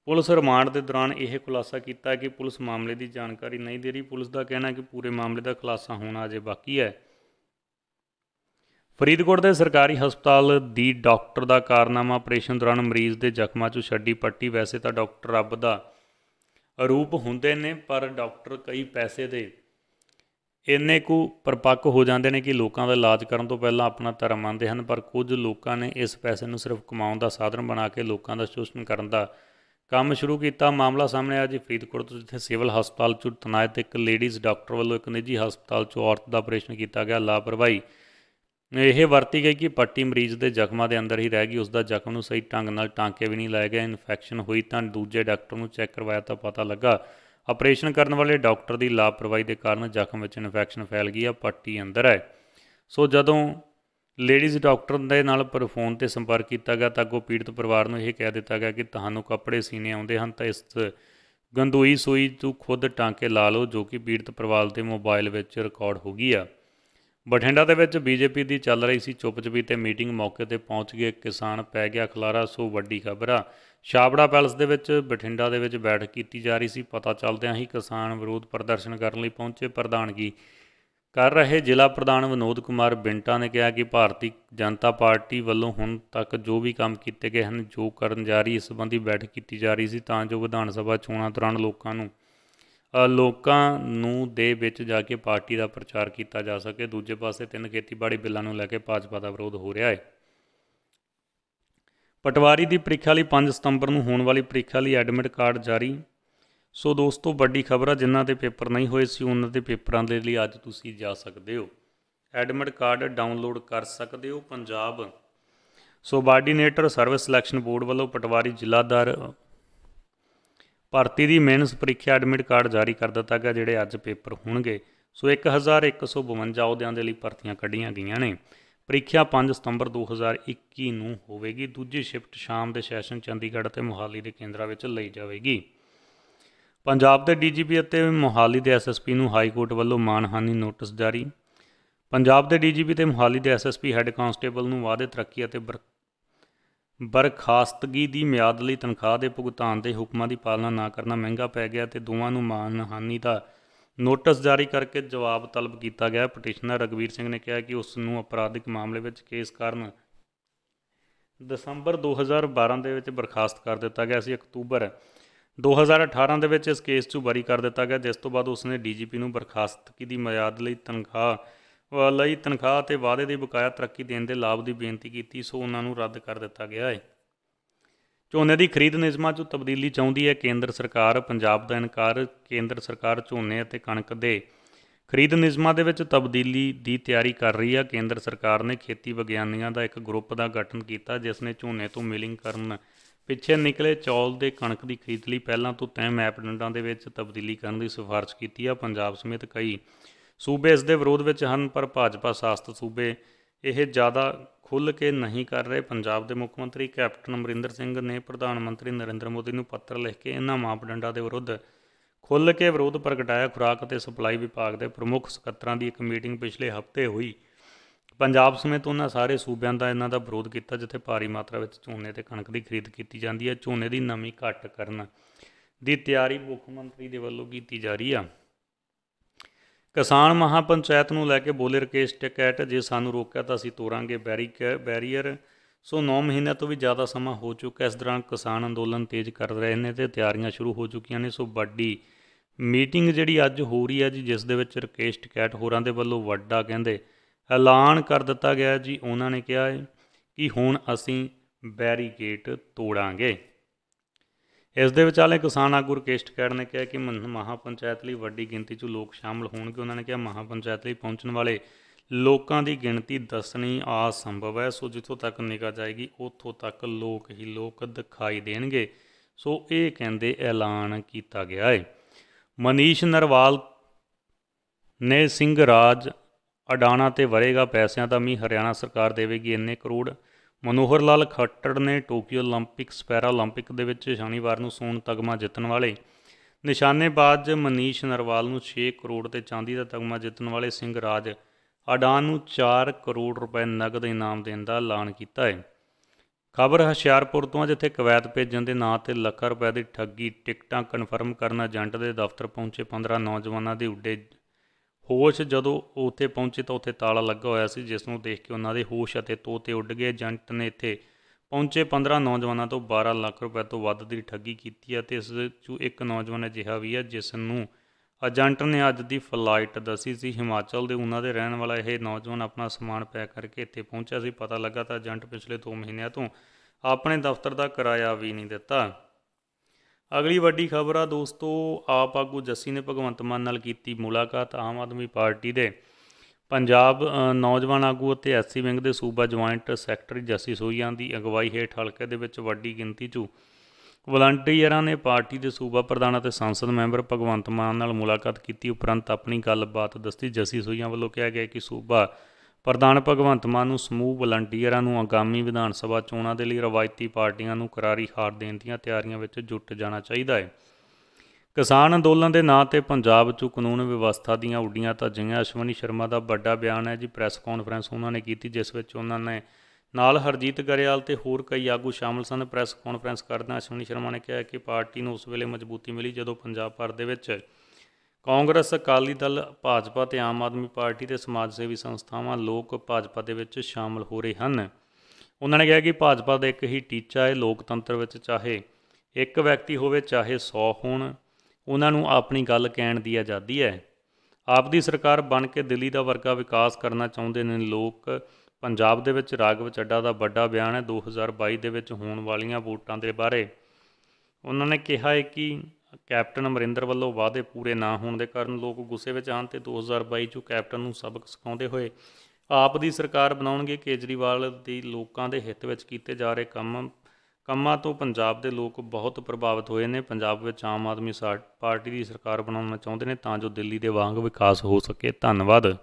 ਪੁਲਿਸ ਰਿਮਾਂਡ ਦੇ ਦੌਰਾਨ ਇਹ ਖੁਲਾਸਾ ਕੀਤਾ ਕਿ ਪੁਲਿਸ ਮਾਮਲੇ ਦੀ ਜਾਣਕਾਰੀ ਨਹੀਂ ਦੇ ਰਹੀ ਪੁਲਿਸ ਦਾ ਕਹਿਣਾ ਹੈ ਕਿ ਪੂਰੇ ਮਾਮਲੇ ਦਾ ਖੁਲਾਸਾ ਹੋਣਾ ਅਜੇ ਬਾਕੀ ਹੈ ਫਰੀਦਕੋਟ ਦੇ ਸਰਕਾਰੀ ਹਸਪਤਾਲ ਦੀ ਡਾਕਟਰ ਦਾ ਕਾਰਨਾਮਾ ਆਪਰੇਸ਼ਨ ਦੌਰਾਨ ਮਰੀਜ਼ ਦੇ ਜ਼ਖਮਾਂ 'ਚੋਂ ਛੱਡੀ ਪੱਟੀ ਵੈਸੇ ਤਾਂ ਡਾਕਟਰ ਰੱਬ ਦਾ ਰੂਪ ਹੁੰਦੇ ਨੇ ਪਰ ਡਾਕਟਰ ਕਈ ਪੈਸੇ ਦੇ ਇੰਨੇ ਕੁ ਪਰਪੱਕ ਹੋ ਜਾਂਦੇ ਨੇ ਕਿ ਲੋਕਾਂ ਦਾ ਇਲਾਜ ਕਰਨ ਤੋਂ ਪਹਿਲਾਂ ਆਪਣਾ ਧਰਮ ਮੰਨਦੇ ਹਨ ਪਰ ਕੁਝ ਲੋਕਾਂ ਨੇ ਇਸ ਪੈਸੇ ਨੂੰ ਸਿਰਫ ਕਮਾਉਣ ਦਾ ਸਾਧਨ ਬਣਾ ਕੇ ਲੋਕਾਂ ਦਾ ਸ਼ੋਸ਼ਣ ਕਰਨ ਦਾ ਕੰਮ ਸ਼ੁਰੂ ਕੀਤਾ ਮਾਮਲਾ ਸਾਹਮਣੇ ਆਇਆ ਜੀ ਫਰੀਦਕੋਟ ਤੋਂ ਜਿੱਥੇ ਸਿਵਲ ਹਸਪਤਾਲ ਚ ਤਨਾਇਤ ਇੱਕ ਲੇਡੀਜ਼ ਡਾਕਟਰ ਵੱਲੋਂ ਇੱਕ ਨਿੱਜੀ ਹਸਪਤਾਲ ਚ ਔਰਤ ਦਾ ਆਪਰੇਸ਼ਨ ਕੀਤਾ ਗਿਆ ਲਾਪਰਵਾਹੀ ਇਹ ਵਰਤੀ ਗਈ ਕਿ ਪੱਟੀ ਮਰੀਜ਼ ਦੇ ਜ਼ਖਮਾਂ ਦੇ ਅੰਦਰ ਹੀ ਰਹਿ ਗਈ ਉਸ ਦਾ ਜ਼ਖਮ ਨੂੰ ਸਹੀ ਢੰਗ ਨਾਲ ਟਾਂਕੇ ਵੀ ਨਹੀਂ ਲਾਏ ਗਏ ਇਨਫੈਕਸ਼ਨ ਹੋਈ ਤਾਂ ਦੂਜੇ ਡਾਕਟਰ ਨੂੰ ਚੈੱਕ ਕਰਵਾਇਆ ਤਾਂ ਪਤਾ ਲੱਗਾ ਆਪਰੇਸ਼ਨ ਕਰਨ ਵਾਲੇ ਡਾਕਟਰ ਦੀ ਲਾਪਰਵਾਹੀ ਦੇ ਕਾਰਨ ਜ਼ਖਮ ਵਿੱਚ ਇਨਫੈਕਸ਼ਨ ਫੈਲ ਗਈ ਆ ਪੱਟੀ ਅੰਦਰ ਹੈ ਸੋ ਜਦੋਂ ਲੇਡੀਜ਼ ਡਾਕਟਰ ਦੇ ਨਾਲ ਪਰ ਫੋਨ ਤੇ ਸੰਪਰਕ ਕੀਤਾ ਗਿਆ ਤਾਂ ਕੋ ਪੀੜਤ ਪਰਿਵਾਰ ਨੂੰ ਇਹ ਕਹਿ ਦਿੱਤਾ ਗਿਆ ਕਿ ਤੁਹਾਨੂੰ ਕੱਪੜੇ ਸੀਨੇ ਆਉਂਦੇ ਹਨ ਤਾਂ ਇਸ ਗੰਦੂਈ ਸੂਈ ਤੂੰ ਖੁਦ ਟਾਂਕੇ ਲਾ ਲਓ ਜੋ ਕਿ ਪੀੜਤ ਪਰਿਵਾਰ ਦੇ ਮੋਬਾਈਲ ਵਿੱਚ ਰਿਕਾਰਡ ਹੋ ਗਈ ਆ ਬਠਿੰਡਾ ਦੇ ਵਿੱਚ ਬੀਜੇਪੀ ਦੀ ਚੱਲ ਰਹੀ ਸੀ ਚੁੱਪਚਾਪੀ ਤੇ ਮੀਟਿੰਗ ਮੌਕੇ ਤੇ ਪਹੁੰਚ ਗਏ ਕਿਸਾਨ ਪੈ ਗਿਆ ਖਲਾਰਾ ਸੋ ਵੱਡੀ ਖਬਰ ਆ ਸ਼ਾਬੜਾ ਪੈਲਸ ਦੇ ਵਿੱਚ ਬਠਿੰਡਾ ਦੇ ਵਿੱਚ ਬੈਠਕ ਕੀਤੀ ਜਾ ਰਹੀ ਸੀ ਪਤਾ ਚੱਲਦਿਆਂ ਹੀ ਕਿਸਾਨ ਵਿਰੋਧ ਪ੍ਰਦਰਸ਼ਨ ਕਰਨ ਲਈ ਪਹੁੰਚੇ ਪ੍ਰਧਾਨਗੀ ਕਰ ਰਹੇ ਜ਼ਿਲ੍ਹਾ ਪ੍ਰਧਾਨ ਵਿਨੋਦ ਕੁਮਾਰ ਬਿੰਟਾ ਨੇ ਕਿਹਾ ਕਿ ਭਾਰਤੀ ਜਨਤਾ ਪਾਰਟੀ ਵੱਲੋਂ ਹੁਣ ਤੱਕ ਜੋ ਵੀ ਕੰਮ ਕੀਤੇ ਗਏ ਹਨ ਜੋ ਕਰਨ ਜਾ ਰਹੀ ਇਸ ਸੰਬੰਧੀ ਬੈਠਕ ਕੀਤੀ ਜਾ ਰਹੀ ਸੀ ਤਾਂ ਜੋ ਵਿਧਾਨ ਸਭਾ ਚੋਣਾਂ ਦੌਰਾਨ ਲੋਕਾਂ ਨੂੰ ਲੋਕਾਂ ਨੂੰ ਦੇ ਵਿੱਚ ਜਾ ਕੇ ਪਾਰਟੀ ਦਾ ਪ੍ਰਚਾਰ ਕੀਤਾ ਜਾ ਸਕੇ ਦੂਜੇ ਪਾਸੇ ਤਿੰਨ ਖੇਤੀਬਾੜੀ ਬਿੱਲਾਂ ਨੂੰ ਲੈ ਕੇ ਭਾਜਪਾ ਦਾ ਵਿਰੋਧ ਹੋ ਰਿਹਾ ਹੈ ਪਟਵਾਰੀ ਦੀ ਪ੍ਰੀਖਿਆ ਲਈ 5 ਸਤੰਬਰ ਨੂੰ ਹੋਣ ਵਾਲੀ ਪ੍ਰੀਖਿਆ ਲਈ ਐਡਮਿਟ ਕਾਰਡ ਜਾਰੀ ਸੋ ਦੋਸਤੋ ਵੱਡੀ ਖਬਰ ਆ ਜਿਨ੍ਹਾਂ ਦੇ ਪੇਪਰ ਨਹੀਂ ਹੋਏ ਸੀ ਉਹਨਾਂ ਦੇ ਪੇਪਰਾਂ ਦੇ ਲਈ ਅੱਜ ਤੁਸੀਂ ਜਾ ਸਕਦੇ ਹੋ ਐਡਮਿਟ ਕਾਰਡ ਡਾਊਨਲੋਡ ਕਰ ਸਕਦੇ ਹੋ Punjab subordinate service selection board ਵੱਲੋਂ ਪਟਵਾਰੀ ਜ਼ਿਲ੍ਹਾਦਾਰ ਭਰਤੀ ਦੀ ਮੈਨਸ ਪ੍ਰੀਖਿਆ ਐਡਮਿਟ ਕਾਰਡ ਜਾਰੀ ਕਰ ਦਿੱਤਾ ਗਿਆ ਜਿਹੜੇ ਅੱਜ ਪੇਪਰ ਹੋਣਗੇ ਸੋ 1152 ਅਹੁਦਿਆਂ ਦੇ ਲਈ ਭਰਤੀਆਂ ਕੱਢੀਆਂ ਗਈਆਂ ਨੇ ਪ੍ਰੀਖਿਆ 5 ਸਤੰਬਰ 2021 ਨੂੰ ਹੋਵੇਗੀ ਦੂਜੀ ਸ਼ਿਫਟ ਸ਼ਾਮ ਦੇ ਸੈਸ਼ਨ ਚੰਡੀਗੜ੍ਹ ਤੇ ਮੁਹਾਲੀ ਦੇ ਕੇਂਦਰਾਂ ਵਿੱਚ ਲਈ ਜਾਵੇਗੀ ਪੰਜਾਬ ਦੇ ਡੀਜੀਪੀ ਅਤੇ ਮੁਹਾਲੀ ਦੇ ਐਸਐਸਪੀ ਨੂੰ ਹਾਈ ਕੋਰਟ ਵੱਲੋਂ ਮਾਨਹਾਨੀ ਨੋਟਿਸ ਜਾਰੀ ਪੰਜਾਬ ਦੇ ਡੀਜੀਪੀ ਤੇ ਮੁਹਾਲੀ ਦੇ ਐਸਐਸਪੀ ਹੈੱਡ ਕਾਂਸਟੇਬਲ ਨੂੰ ਵਾਅਦੇ ਤਰੱਕੀ ਅਤੇ ਬਰਖਾਸਤਗੀ ਦੀ ਮਿਆਦ ਲਈ ਤਨਖਾਹ ਦੇ ਭੁਗਤਾਨ ਦੇ ਹੁਕਮਾਂ ਦੀ ਪਾਲਣਾ ਨਾ ਕਰਨਾ ਮਹਿੰਗਾ ਪੈ ਗਿਆ ਤੇ ਦੋਵਾਂ ਨੂੰ ਮਾਨਹਾਨੀ ਦਾ ਨੋਟਿਸ ਜਾਰੀ ਕਰਕੇ ਜਵਾਬ ਤਲਬ ਕੀਤਾ ਗਿਆ ਪਟੀਸ਼ਨਰ ਰਗਵੀਰ ਸਿੰਘ ਨੇ ਕਿਹਾ ਕਿ ਉਸ ਨੂੰ ਅਪਰਾਧਿਕ ਮਾਮਲੇ ਵਿੱਚ ਕੇਸ ਕਾਰਨ ਦਸੰਬਰ 2012 ਦੇ ਵਿੱਚ ਬਰਖਾਸਤ ਕਰ ਦਿੱਤਾ ਗਿਆ ਸੀ ਅਕਤੂਬਰ 2018 ਦੇ ਵਿੱਚ ਇਸ ਕੇਸ 'ਚ ਬਰੀ ਕਰ ਦਿੱਤਾ ਗਿਆ ਜਿਸ ਤੋਂ ਬਾਅਦ ਉਸਨੇ ਡੀਜੀਪੀ ਨੂੰ ਬਰਖਾਸਤਗੀ ਦੀ ਮਿਆਦ ਲਈ ਤਨਖਾਹ ਲਈ ਤਨਖਾਹ ਤੇ ਵਾਅਦੇ ਦੀ ਬਕਾਇਆ ਤਰੱਕੀ ਦੇਣ ਦੇ ਲਾਭ ਦੀ ਬੇਨਤੀ ਕੀਤੀ ਸੋ ਉਹਨਾਂ ਨੂੰ ਰੱਦ ਕਰ ਦਿੱਤਾ ਗਿਆ ਹੈ ਝੋਨੇ ਦੀ ਖਰੀਦ ਨਿਯਮਾਂ 'ਚ ਤਬਦੀਲੀ ਚਾਹੁੰਦੀ ਹੈ ਕੇਂਦਰ ਸਰਕਾਰ ਪੰਜਾਬ ਦਾ ਇਨਕਾਰ ਕੇਂਦਰ ਸਰਕਾਰ ਝੋਨੇ ਅਤੇ ਕਣਕ ਦੇ ਖਰੀਦ ਨਿਯਮਾਂ ਦੇ ਵਿੱਚ ਤਬਦੀਲੀ ਦੀ ਤਿਆਰੀ ਕਰ ਰਹੀ ਹੈ ਕੇਂਦਰ ਸਰਕਾਰ ਨੇ ਖੇਤੀ ਵਿਗਿਆਨੀਆਂ ਦਾ ਇੱਕ ਗਰੁੱਪ ਦਾ ਗਠਨ ਕੀਤਾ ਜਿਸ ਨੇ ਝੋਨੇ ਤੋਂ ਮਿਲਿੰਗ ਕਰਨ ਪਿੱਛੇ ਨਿਕਲੇ ਚੌਲ ਦੇ ਕਣਕ ਦੀ ਖਰੀਦ ਲਈ ਪਹਿਲਾਂ ਤੋਂ ਤੈਅ ਮੈਪਦੰਡਾਂ ਦੇ ਵਿੱਚ ਤਬਦੀਲੀ ਕਰਨ ਦੀ ਸਿਫਾਰਿਸ਼ ਕੀਤੀ ਆ ਪੰਜਾਬ ਸਮੇਤ ਕਈ ਸੂਬੇ ਇਸ ਦੇ ਵਿਰੋਧ ਵਿੱਚ ਹਨ ਪਰ ਭਾਜਪਾ ਸ਼ਾਸਤ ਸੂਬੇ ਇਹ ਜ਼ਿਆਦਾ ਖੁੱਲ ਕੇ ਨਹੀਂ ਕਰ ਰਹੇ ਪੰਜਾਬ ਦੇ ਮੁੱਖ ਮੰਤਰੀ ਕੈਪਟਨ ਅਮਰਿੰਦਰ ਸਿੰਘ ਨੇ ਪ੍ਰਧਾਨ ਮੰਤਰੀ ਨਰਿੰਦਰ ਮੋਦੀ ਨੂੰ ਪੱਤਰ ਲਿਖ ਕੇ ਇਹਨਾਂ ਮਾਪਦੰਡਾਂ ਦੇ ਵਿਰੁੱਧ ਖੁੱਲ ਕੇ ਵਿਰੋਧ ਪ੍ਰਗਟਾਇਆ ਖੁਰਾਕ ਅਤੇ ਸਪਲਾਈ ਵਿਭਾਗ ਦੇ ਪ੍ਰਮੁੱਖ ਸਕੱਤਰਾਂ ਦੀ ਇੱਕ ਮੀਟਿੰਗ ਪਿਛਲੇ ਹਫ਼ਤੇ ਹੋਈ ਪੰਜਾਬ ਸਮੇਤ ਉਹਨਾਂ ਸਾਰੇ ਸੂਬਿਆਂ ਦਾ ਇਹਨਾਂ ਦਾ ਵਿਰੋਧ ਕੀਤਾ ਜਿੱਥੇ ਭਾਰੀ ਮਾਤਰਾ ਵਿੱਚ ਝੋਨੇ ਤੇ ਕਣਕ ਦੀ ਖਰੀਦ ਕੀਤੀ ਜਾਂਦੀ ਹੈ ਝੋਨੇ ਦੀ ਨਮੀ ਘੱਟ ਕਰਨ ਦੀ ਤਿਆਰੀ ਮੁੱਖ ਮੰਤਰੀ ਦੇ ਵੱਲੋਂ ਕੀਤੀ ਜਾ ਰਹੀ ਆ ਕਿਸਾਨ ਮਹਾਪੰਚਾਇਤ ਨੂੰ ਲੈ ਕੇ ਬੋਲੇ ਰਕੇਸ਼ ਟਿਕਟ ਜੇ ਸਾਨੂੰ ਰੋਕਿਆ ਤਾਂ ਅਸੀਂ ਤੋੜਾਂਗੇ ਬੈਰੀਅਰ ਸੋ 9 ਮਹੀਨਿਆਂ ਤੋਂ ਵੀ ਜ਼ਿਆਦਾ ਸਮਾਂ ਹੋ ਚੁੱਕਾ ਇਸ ਦੌਰਾਨ ਕਿਸਾਨ ਅੰਦੋਲਨ ਤੇਜ਼ ਕਰ ਰਹੇ ਨੇ ਤੇ ਤਿਆਰੀਆਂ ਸ਼ੁਰੂ ਹੋ ਚੁੱਕੀਆਂ ਨੇ ਸੋ ਵੱਡੀ ਮੀਟਿੰਗ ਜਿਹੜੀ ਅੱਜ ਹੋ ਰਹੀ ਹੈ ਜੀ ਜਿਸ ਦੇ ਵਿੱਚ ਰਕੇਸ਼ ਟਿਕਟ ਹੋਰਾਂ ਦੇ ਵੱਲੋਂ ਵੱਡਾ ਕਹਿੰਦੇ ਐਲਾਨ ਕਰ ਦਿੱਤਾ ਗਿਆ ਜੀ ਉਹਨਾਂ ਨੇ ਕਿਹਾ ਹੈ ਕਿ ਹੁਣ ਅਸੀਂ ਬੈਰੀਕੇਟ ਤੋੜਾਂਗੇ ਇਸ ਦੇ ਵਿਚਾਲੇ ਕਿਸਾਨ ਆਗੂ ਰਕੇਸ਼ ਟਕੜ ਨੇ ਕਿਹਾ ਕਿ ਮਹਾਪੰਚਾਇਤ ਲਈ ਵੱਡੀ ਗਿਣਤੀ 'ਚ ਲੋਕ ਸ਼ਾਮਲ ਹੋਣਗੇ ਉਹਨਾਂ ਨੇ ਕਿਹਾ ਮਹਾਪੰਚਾਇਤ ਲਈ ਪਹੁੰਚਣ ਵਾਲੇ ਲੋਕਾਂ ਦੀ ਗਿਣਤੀ ਦੱਸਣੀ ਸੰਭਵ ਹੈ ਸੋ ਜਿੱਥੋਂ ਤੱਕ ਨਿਕਾ ਜਾਏਗੀ ਉੱਥੋਂ ਤੱਕ ਲੋਕ ਹੀ ਲੋਕ ਦਿਖਾਈ ਦੇਣਗੇ ਸੋ ਇਹ ਕਹਿੰਦੇ ਐਲਾਨ ਕੀਤਾ ਗਿਆ ਹੈ ਮਨੀਸ਼ ਨਰਵਾਲ ਨੇ ਸਿੰਘ ਰਾਜ ਅਡਾਣਾ ਤੇ ਵਰੇਗਾ ਪੈਸਿਆਂ ਦਾ ਮੀ ਹਰਿਆਣਾ ਸਰਕਾਰ ਦੇਵੇਗੀ ਇੰਨੇ ਕਰੋੜ ਮਨੋਹਰ ਲਾਲ ਖੱਟੜ ਨੇ ਟੋਕੀਓ 올림픽ਸ ਪੈਰਾ 올림픽 ਦੇ ਵਿੱਚ ਸ਼ਨੀਵਾਰ ਨੂੰ ਸੋਨ ਤਗਮਾ ਜਿੱਤਣ ਵਾਲੇ ਨਿਸ਼ਾਨੇਬਾਜ਼ ਮਨੀਸ਼ ਨਰਵਾਲ ਨੂੰ 6 ਕਰੋੜ ਤੇ ਚਾਂਦੀ ਦਾ ਤਗਮਾ ਜਿੱਤਣ ਵਾਲੇ ਸਿੰਘ ਰਾਜ ਅਡਾਨ ਨੂੰ 4 ਕਰੋੜ ਰੁਪਏ ਨਗਦ ਇਨਾਮ ਦੇਣ ਦਾ ਐਲਾਨ ਕੀਤਾ ਹੈ ਖਬਰ ਹਸ਼ਿਆਰਪੁਰ ਤੋਂ ਜਿੱਥੇ ਕਵੈਤ ਭੇਜਣ ਦੇ ਨਾਂ ਤੇ ਲੱਖਾਂ ਰੁਪਏ ਦੀ ਠੱਗੀ ਟਿਕਟਾਂ ਕਨਫਰਮ ਕਰਨ ਏਜੰਟ ਦੇ ਦਫ਼ਤਰ ਪਹੁੰਚੇ 15 ਨੌਜਵਾਨਾਂ ਦੇ ਉੱਡੇ ਹੋਸ਼ ਜਦੋਂ ਉੱਥੇ ਪਹੁੰਚੇ ਤਾਂ ਉੱਥੇ ਤਾਲਾ ਲੱਗਾ ਹੋਇਆ ਸੀ ਜਿਸ ਨੂੰ ਦੇਖ ਕੇ ਉਹਨਾਂ ਦੇ ਹੋਸ਼ ਅਤੇ ਤੋਤੇ ਉੱਡ ਗਏ ਏਜੰਟ ਨੇ ਇੱਥੇ ਪਹੁੰਚੇ 15 ਨੌਜਵਾਨਾਂ ਤੋਂ 12 ਲੱਖ ਰੁਪਏ ਤੋਂ ਵੱਧ ਦੀ ਠੱਗੀ ਕੀਤੀ ਹੈ ਤੇ ਇਸ ਚੋਂ ਇੱਕ ਨੌਜਵਾਨ ਅਜਿਹਾ ਵੀ ਹੈ ਜਿਸ ਨੂੰ ਏਜੰਟ ਨੇ ਅੱਜ ਦੀ ਫਲਾਈਟ ਦੱਸੀ ਸੀ ਹਿਮਾਚਲ ਦੇ ਉਹਨਾਂ ਦੇ ਰਹਿਣ ਵਾਲਾ ਇਹ ਨੌਜਵਾਨ ਆਪਣਾ ਸਮਾਨ ਪੈਕ ਕਰਕੇ ਇੱਥੇ ਪਹੁੰਚਿਆ ਸੀ ਪਤਾ ਲੱਗਾ ਤਾਂ ਏਜੰਟ ਪਿਛਲੇ 2 ਮਹੀਨਿਆਂ ਤੋਂ ਆਪਣੇ ਦਫ਼ਤਰ ਦਾ ਕਿਰਾਇਆ ਵੀ ਨਹੀਂ ਦਿੱਤਾ ਅਗਲੀ ਵੱਡੀ ਖਬਰ ਆ ਦੋਸਤੋ ਆਪ ਆਗੂ ਜੱਸੀ ਨੇ ਭਗਵੰਤ ਮਾਨ ਨਾਲ ਕੀਤੀ ਮੁਲਾਕਾਤ ਆਮ ਆਦਮੀ ਪਾਰਟੀ ਦੇ ਪੰਜਾਬ ਨੌਜਵਾਨ ਆਗੂ ਅਤੇ ਐਸਸੀ ਵਿੰਗ ਦੇ ਸੂਬਾ ਜੁਆਇੰਟ ਸੈਕਟਰੀ ਜੱਸੀ ਸੋਈਆਂ ਦੀ ਅਗਵਾਈ ਹੇਠ ਹਲਕੇ ਦੇ ਵਿੱਚ ਵੱਡੀ ਗਿਣਤੀ 'ਚ ਵਲੰਟੀਅਰਾਂ ਨੇ ਪਾਰਟੀ ਦੇ ਸੂਬਾ ਪ੍ਰਧਾਨ ਅਤੇ ਸੰਸਦ ਮੈਂਬਰ ਭਗਵੰਤ ਮਾਨ ਨਾਲ ਮੁਲਾਕਾਤ ਕੀਤੀ ਉਪਰੰਤ ਆਪਣੀ ਗੱਲਬਾਤ ਦੱਸੀ ਜੱਸੀ ਸੋਈਆਂ ਵੱਲੋਂ ਕਿਹਾ ਗਿਆ ਕਿ ਸੂਬਾ ਪ੍ਰਧਾਨ ਭਗਵੰਤ ਮਾਨ ਨੂੰ ਸਮੂਹ ਵਲੰਟੀਅਰਾਂ ਨੂੰ ਆਗਾਮੀ ਵਿਧਾਨ ਸਭਾ ਚੋਣਾਂ ਦੇ ਲਈ ਰਵਾਇਤੀ ਪਾਰਟੀਆਂ ਨੂੰ ਕਰਾਰੀ ਹਾਰ ਦੇਣ ਦੀਆਂ ਤਿਆਰੀਆਂ ਵਿੱਚ ਜੁਟ ਜਾਣਾ ਚਾਹੀਦਾ ਹੈ ਕਿਸਾਨ ਅੰਦੋਲਨ ਦੇ ਨਾਂ ਤੇ ਪੰਜਾਬ 'ਚ ਕਾਨੂੰਨ ਵਿਵਸਥਾ ਦੀਆਂ ਉੱਡੀਆਂ ਤਾਂ ਜਿਵੇਂ ਅਸ਼ਵਨੀ ਸ਼ਰਮਾ ਦਾ ਵੱਡਾ ਬਿਆਨ ਹੈ ਜੀ ਪ੍ਰੈਸ ਕਾਨਫਰੰਸ ਉਹਨਾਂ ਨੇ ਕੀਤੀ ਜਿਸ ਵਿੱਚ ਉਹਨਾਂ ਨੇ ਨਾਲ ਹਰਜੀਤ ਗਰੇਵਾਲ ਤੇ ਹੋਰ ਕਈ ਆਗੂ ਸ਼ਾਮਲ ਸਨ ਪ੍ਰੈਸ ਕਾਨਫਰੰਸ ਕਰਦਿਆਂ ਅਸ਼ਵਨੀ ਸ਼ਰਮਾ ਨੇ ਕਿਹਾ ਕਿ ਪਾਰਟੀ ਨੂੰ ਉਸ ਵੇਲੇ ਮਜ਼ਬੂਤੀ ਮਿਲੀ ਜਦੋਂ ਪੰਜਾਬ ਭਰ ਦੇ ਵਿੱਚ ਕਾਂਗਰਸ ਅਕਾਲੀ ਦਲ ਭਾਜਪਾ ਤੇ ਆਮ ਆਦਮੀ ਪਾਰਟੀ ਤੇ ਸਮਾਜ ਸੇਵੀ ਸੰਸਥਾਵਾਂ ਲੋਕ ਭਾਜਪਾ ਦੇ ਵਿੱਚ ਸ਼ਾਮਲ ਹੋ ਰਹੇ ਹਨ ਉਹਨਾਂ ਨੇ ਕਿਹਾ ਕਿ ਭਾਜਪਾ ਦਾ ਇੱਕ ਹੀ ਟੀਚਾ ਹੈ ਲੋਕਤੰਤਰ ਵਿੱਚ ਚਾਹੇ ਇੱਕ ਵਿਅਕਤੀ ਹੋਵੇ ਚਾਹੇ 100 ਹੋਣ ਉਹਨਾਂ ਨੂੰ ਆਪਣੀ ਗੱਲ ਕਹਿਣ ਦੀ ਆਜ਼ਾਦੀ ਹੈ ਆਪ ਦੀ ਸਰਕਾਰ ਬਣ ਕੇ ਦਿੱਲੀ ਦਾ ਵਰਗਾ ਵਿਕਾਸ ਕਰਨਾ ਚਾਹੁੰਦੇ ਨੇ ਲੋਕ ਪੰਜਾਬ ਦੇ ਵਿੱਚ ਰਾਗਵ ਚੱਡਾ ਦਾ ਵੱਡਾ ਬਿਆਨ ਹੈ 2022 ਦੇ ਵਿੱਚ ਹੋਣ ਵਾਲੀਆਂ ਵੋਟਾਂ ਦੇ ਬਾਰੇ ਉਹਨਾਂ ਨੇ ਕਿਹਾ ਹੈ ਕਿ ਕੈਪਟਨ ਅਮਰਿੰਦਰ ਵੱਲੋਂ ਵਾਅਦੇ ਪੂਰੇ ਨਾ ਹੋਣ ਦੇ ਕਾਰਨ ਲੋਕ ਗੁੱਸੇ ਵਿੱਚ ਆਣ ਤੇ 2022 ਚ ਕੈਪਟਨ ਨੂੰ ਸਬਕ ਸਿਖਾਉਂਦੇ ਹੋਏ ਆਪ ਦੀ ਸਰਕਾਰ ਬਣਾਉਣਗੇ ਕੇਜਰੀਵਾਲ ਦੀ ਲੋਕਾਂ ਦੇ ਹਿੱਤ ਵਿੱਚ ਕੀਤੇ ਜਾ ਰਹੇ ਕੰਮ ਕੰਮਾਂ ਤੋਂ ਪੰਜਾਬ ਦੇ ਲੋਕ ਬਹੁਤ ਪ੍ਰਭਾਵਿਤ ਹੋਏ ਨੇ ਪੰਜਾਬ ਵਿੱਚ ਆਮ ਆਦਮੀ ਪਾਰਟੀ ਦੀ ਸਰਕਾਰ ਬਣਾਉਣਾ ਚਾਹੁੰਦੇ ਨੇ ਤਾਂ ਜੋ ਦਿੱਲੀ ਦੇ ਵਾਂਗ ਵਿਕਾਸ ਹੋ ਸਕੇ ਧੰਨਵਾਦ